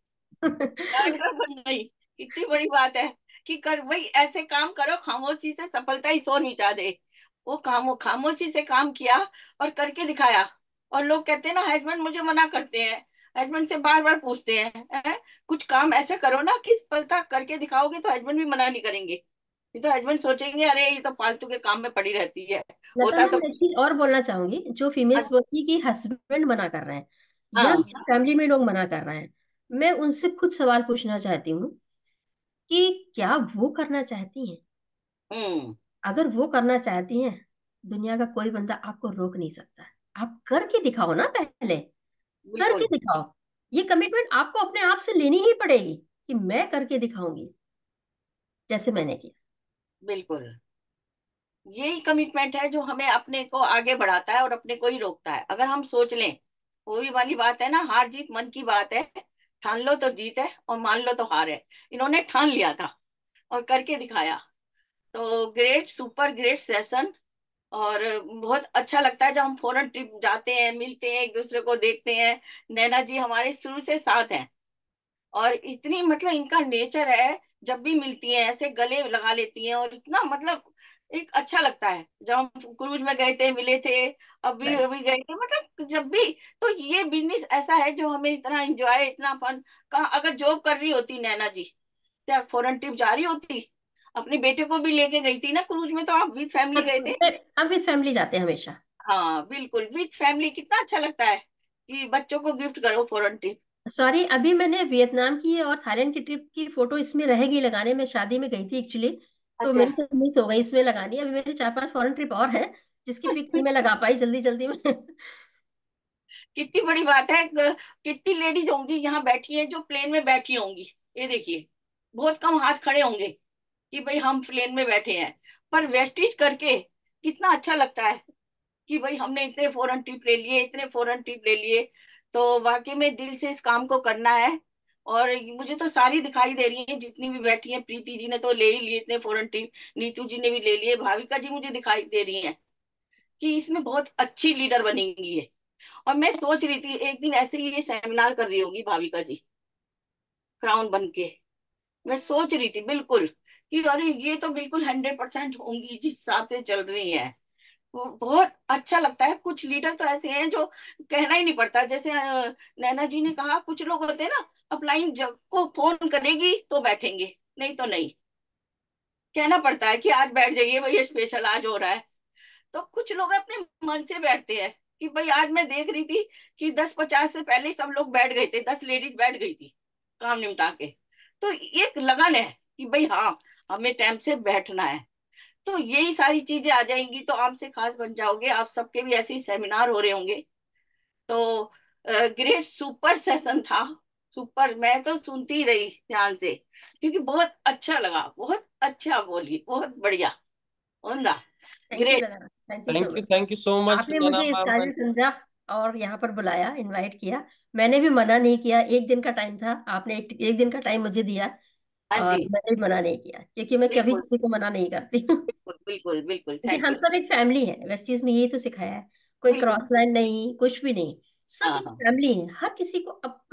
इतनी कितनी बड़ी बात है कि कर भाई ऐसे काम करो खामोशी से सफलता ही सो नहीं दे वो वो खामोशी से काम किया और करके दिखाया और लोग कहते हैं ना हस्बैंड मुझे मना करते हैं हस्बैंड से बार बार पूछते हैं है? कुछ काम ऐसे करो ना कि सफलता करके दिखाओगे तो हस्बैंड भी मना नहीं करेंगे ये तो हस्बैंड सोचेंगे अरे ये तो फालतू के काम में पड़ी रहती है होता तो चीज और बोलना चाहूंगी जो फीमेल्स हाँ। बोलती है कि हस्बैंड मना कर रहे हैं या फैमिली हाँ। में लोग मना कर रहे हैं मैं उनसे खुद सवाल पूछना चाहती हूँ कि क्या वो करना चाहती हैं हम्म। अगर वो करना चाहती हैं दुनिया का कोई बंदा आपको रोक नहीं सकता आप करके दिखाओ ना पहले करके बिल्कुल दिखाओ ये कमिटमेंट आपको अपने आप से लेनी ही पड़ेगी कि मैं करके दिखाऊंगी जैसे मैंने किया बिल्कुल यही कमिटमेंट है जो हमें अपने को आगे बढ़ाता है और अपने को ही रोकता है अगर हम सोच लें वो भी वाली बात है ना हार जीत मन की बात है ठान लो तो जीत है और मान लो तो हार है इन्होंने ठान लिया था और करके दिखाया तो ग्रेट सुपर ग्रेट सेशन और बहुत अच्छा लगता है जब हम फॉरन ट्रिप जाते हैं मिलते हैं एक दूसरे को देखते हैं नैना जी हमारे शुरू से साथ हैं और इतनी मतलब इनका नेचर है जब भी मिलती है ऐसे गले लगा लेती हैं और इतना मतलब एक अच्छा लगता है जब हम क्रूज में गए थे मिले थे अब भी अभी गए थे मतलब जब भी तो ये बिजनेस ऐसा है जो हमें इतना एंजॉय इतना फन कहा अगर जॉब कर रही होती नैना जी क्या फॉरन ट्रिप जा रही होती अपने बेटे को भी लेके गई थी ना क्रूज में तो आप विद फैमिली गए थे आप विद फैमिली जाते हैं हमेशा हाँ बिल्कुल विद फैमिली कितना अच्छा लगता है कि बच्चों को गिफ्ट करो फॉरन ट्रिप सॉरी अभी मैंने वियतनाम की और थाईलैंड की ट्रिप की फोटो इसमें रहेगी लगाने में शादी में गई थी एक्चुअली तो अच्छा मेरे से मिस हो गई इसमें लगानी अभी मेरे चार पांच फॉरन ट्रिप और है जिसकी पिक में लगा पाई जल्दी जल्दी में कितनी बड़ी बात है कितनी लेडीज होंगी यहाँ बैठी है जो प्लेन में बैठी होंगी ये देखिए बहुत कम हाथ खड़े होंगे कि भाई हम प्लेन में बैठे हैं पर वेस्टिज करके कितना अच्छा लगता है कि भाई हमने इतने फॉरन ट्रिप ले लिए इतने फॉरन ट्रिप ले लिए तो वाकई में दिल से इस काम को करना है और मुझे तो सारी दिखाई दे रही है जितनी भी बैठी है प्रीति जी ने तो ले ही लिए इतने फॉरन टीम नीतू जी ने भी ले लिए भाविका जी मुझे दिखाई दे रही है कि इसमें बहुत अच्छी लीडर बनेंगी है और मैं सोच रही थी एक दिन ऐसे ही ये सेमिनार कर रही होगी भाविका जी क्राउन बन के मैं सोच रही थी बिल्कुल कि अरे ये तो बिल्कुल हंड्रेड परसेंट होंगी जिस हिसाब से चल रही है बहुत अच्छा लगता है कुछ लीडर तो ऐसे हैं जो कहना ही नहीं पड़ता जैसे नैना जी ने कहा कुछ लोग होते हैं ना अपलाइन जब को फोन करेगी तो बैठेंगे नहीं तो नहीं कहना पड़ता है कि आज बैठ जाइए भाई ये स्पेशल आज हो रहा है तो कुछ लोग अपने मन से बैठते हैं कि भाई आज मैं देख रही थी कि दस पचास से पहले सब लोग बैठ गए थे दस लेडीज बैठ गई थी काम निपटा के तो एक लगन है कि भाई हाँ हमें टाइम से बैठना है तो यही सारी चीजें आ जाएंगी तो आपसे खास बन जाओगे आप सबके भी ऐसे ही सेमिनार हो रहे होंगे तो ग्रेट सुपर सेशन था सुपर मैं तो सुनती रही ध्यान से क्योंकि बहुत अच्छा लगा बहुत अच्छा बोली बहुत बढ़िया और यहाँ पर बुलाया इनवाइट किया मैंने भी मना नहीं किया एक दिन का टाइम था आपने एक, एक दिन का टाइम मुझे दिया और हाँ मैंने मना नहीं किया क्योंकि मैं कभी किसी को मना नहीं करती हूँ बिल्कुल बिल्कुल बिल्कुल क्योंकि हम सब एक फैमिली है वेस्टीज में यही तो सिखाया है कोई क्रॉस लाइन नहीं कुछ भी नहीं सब हाँ, एक हाँ। फैमिली है हर किसी को अब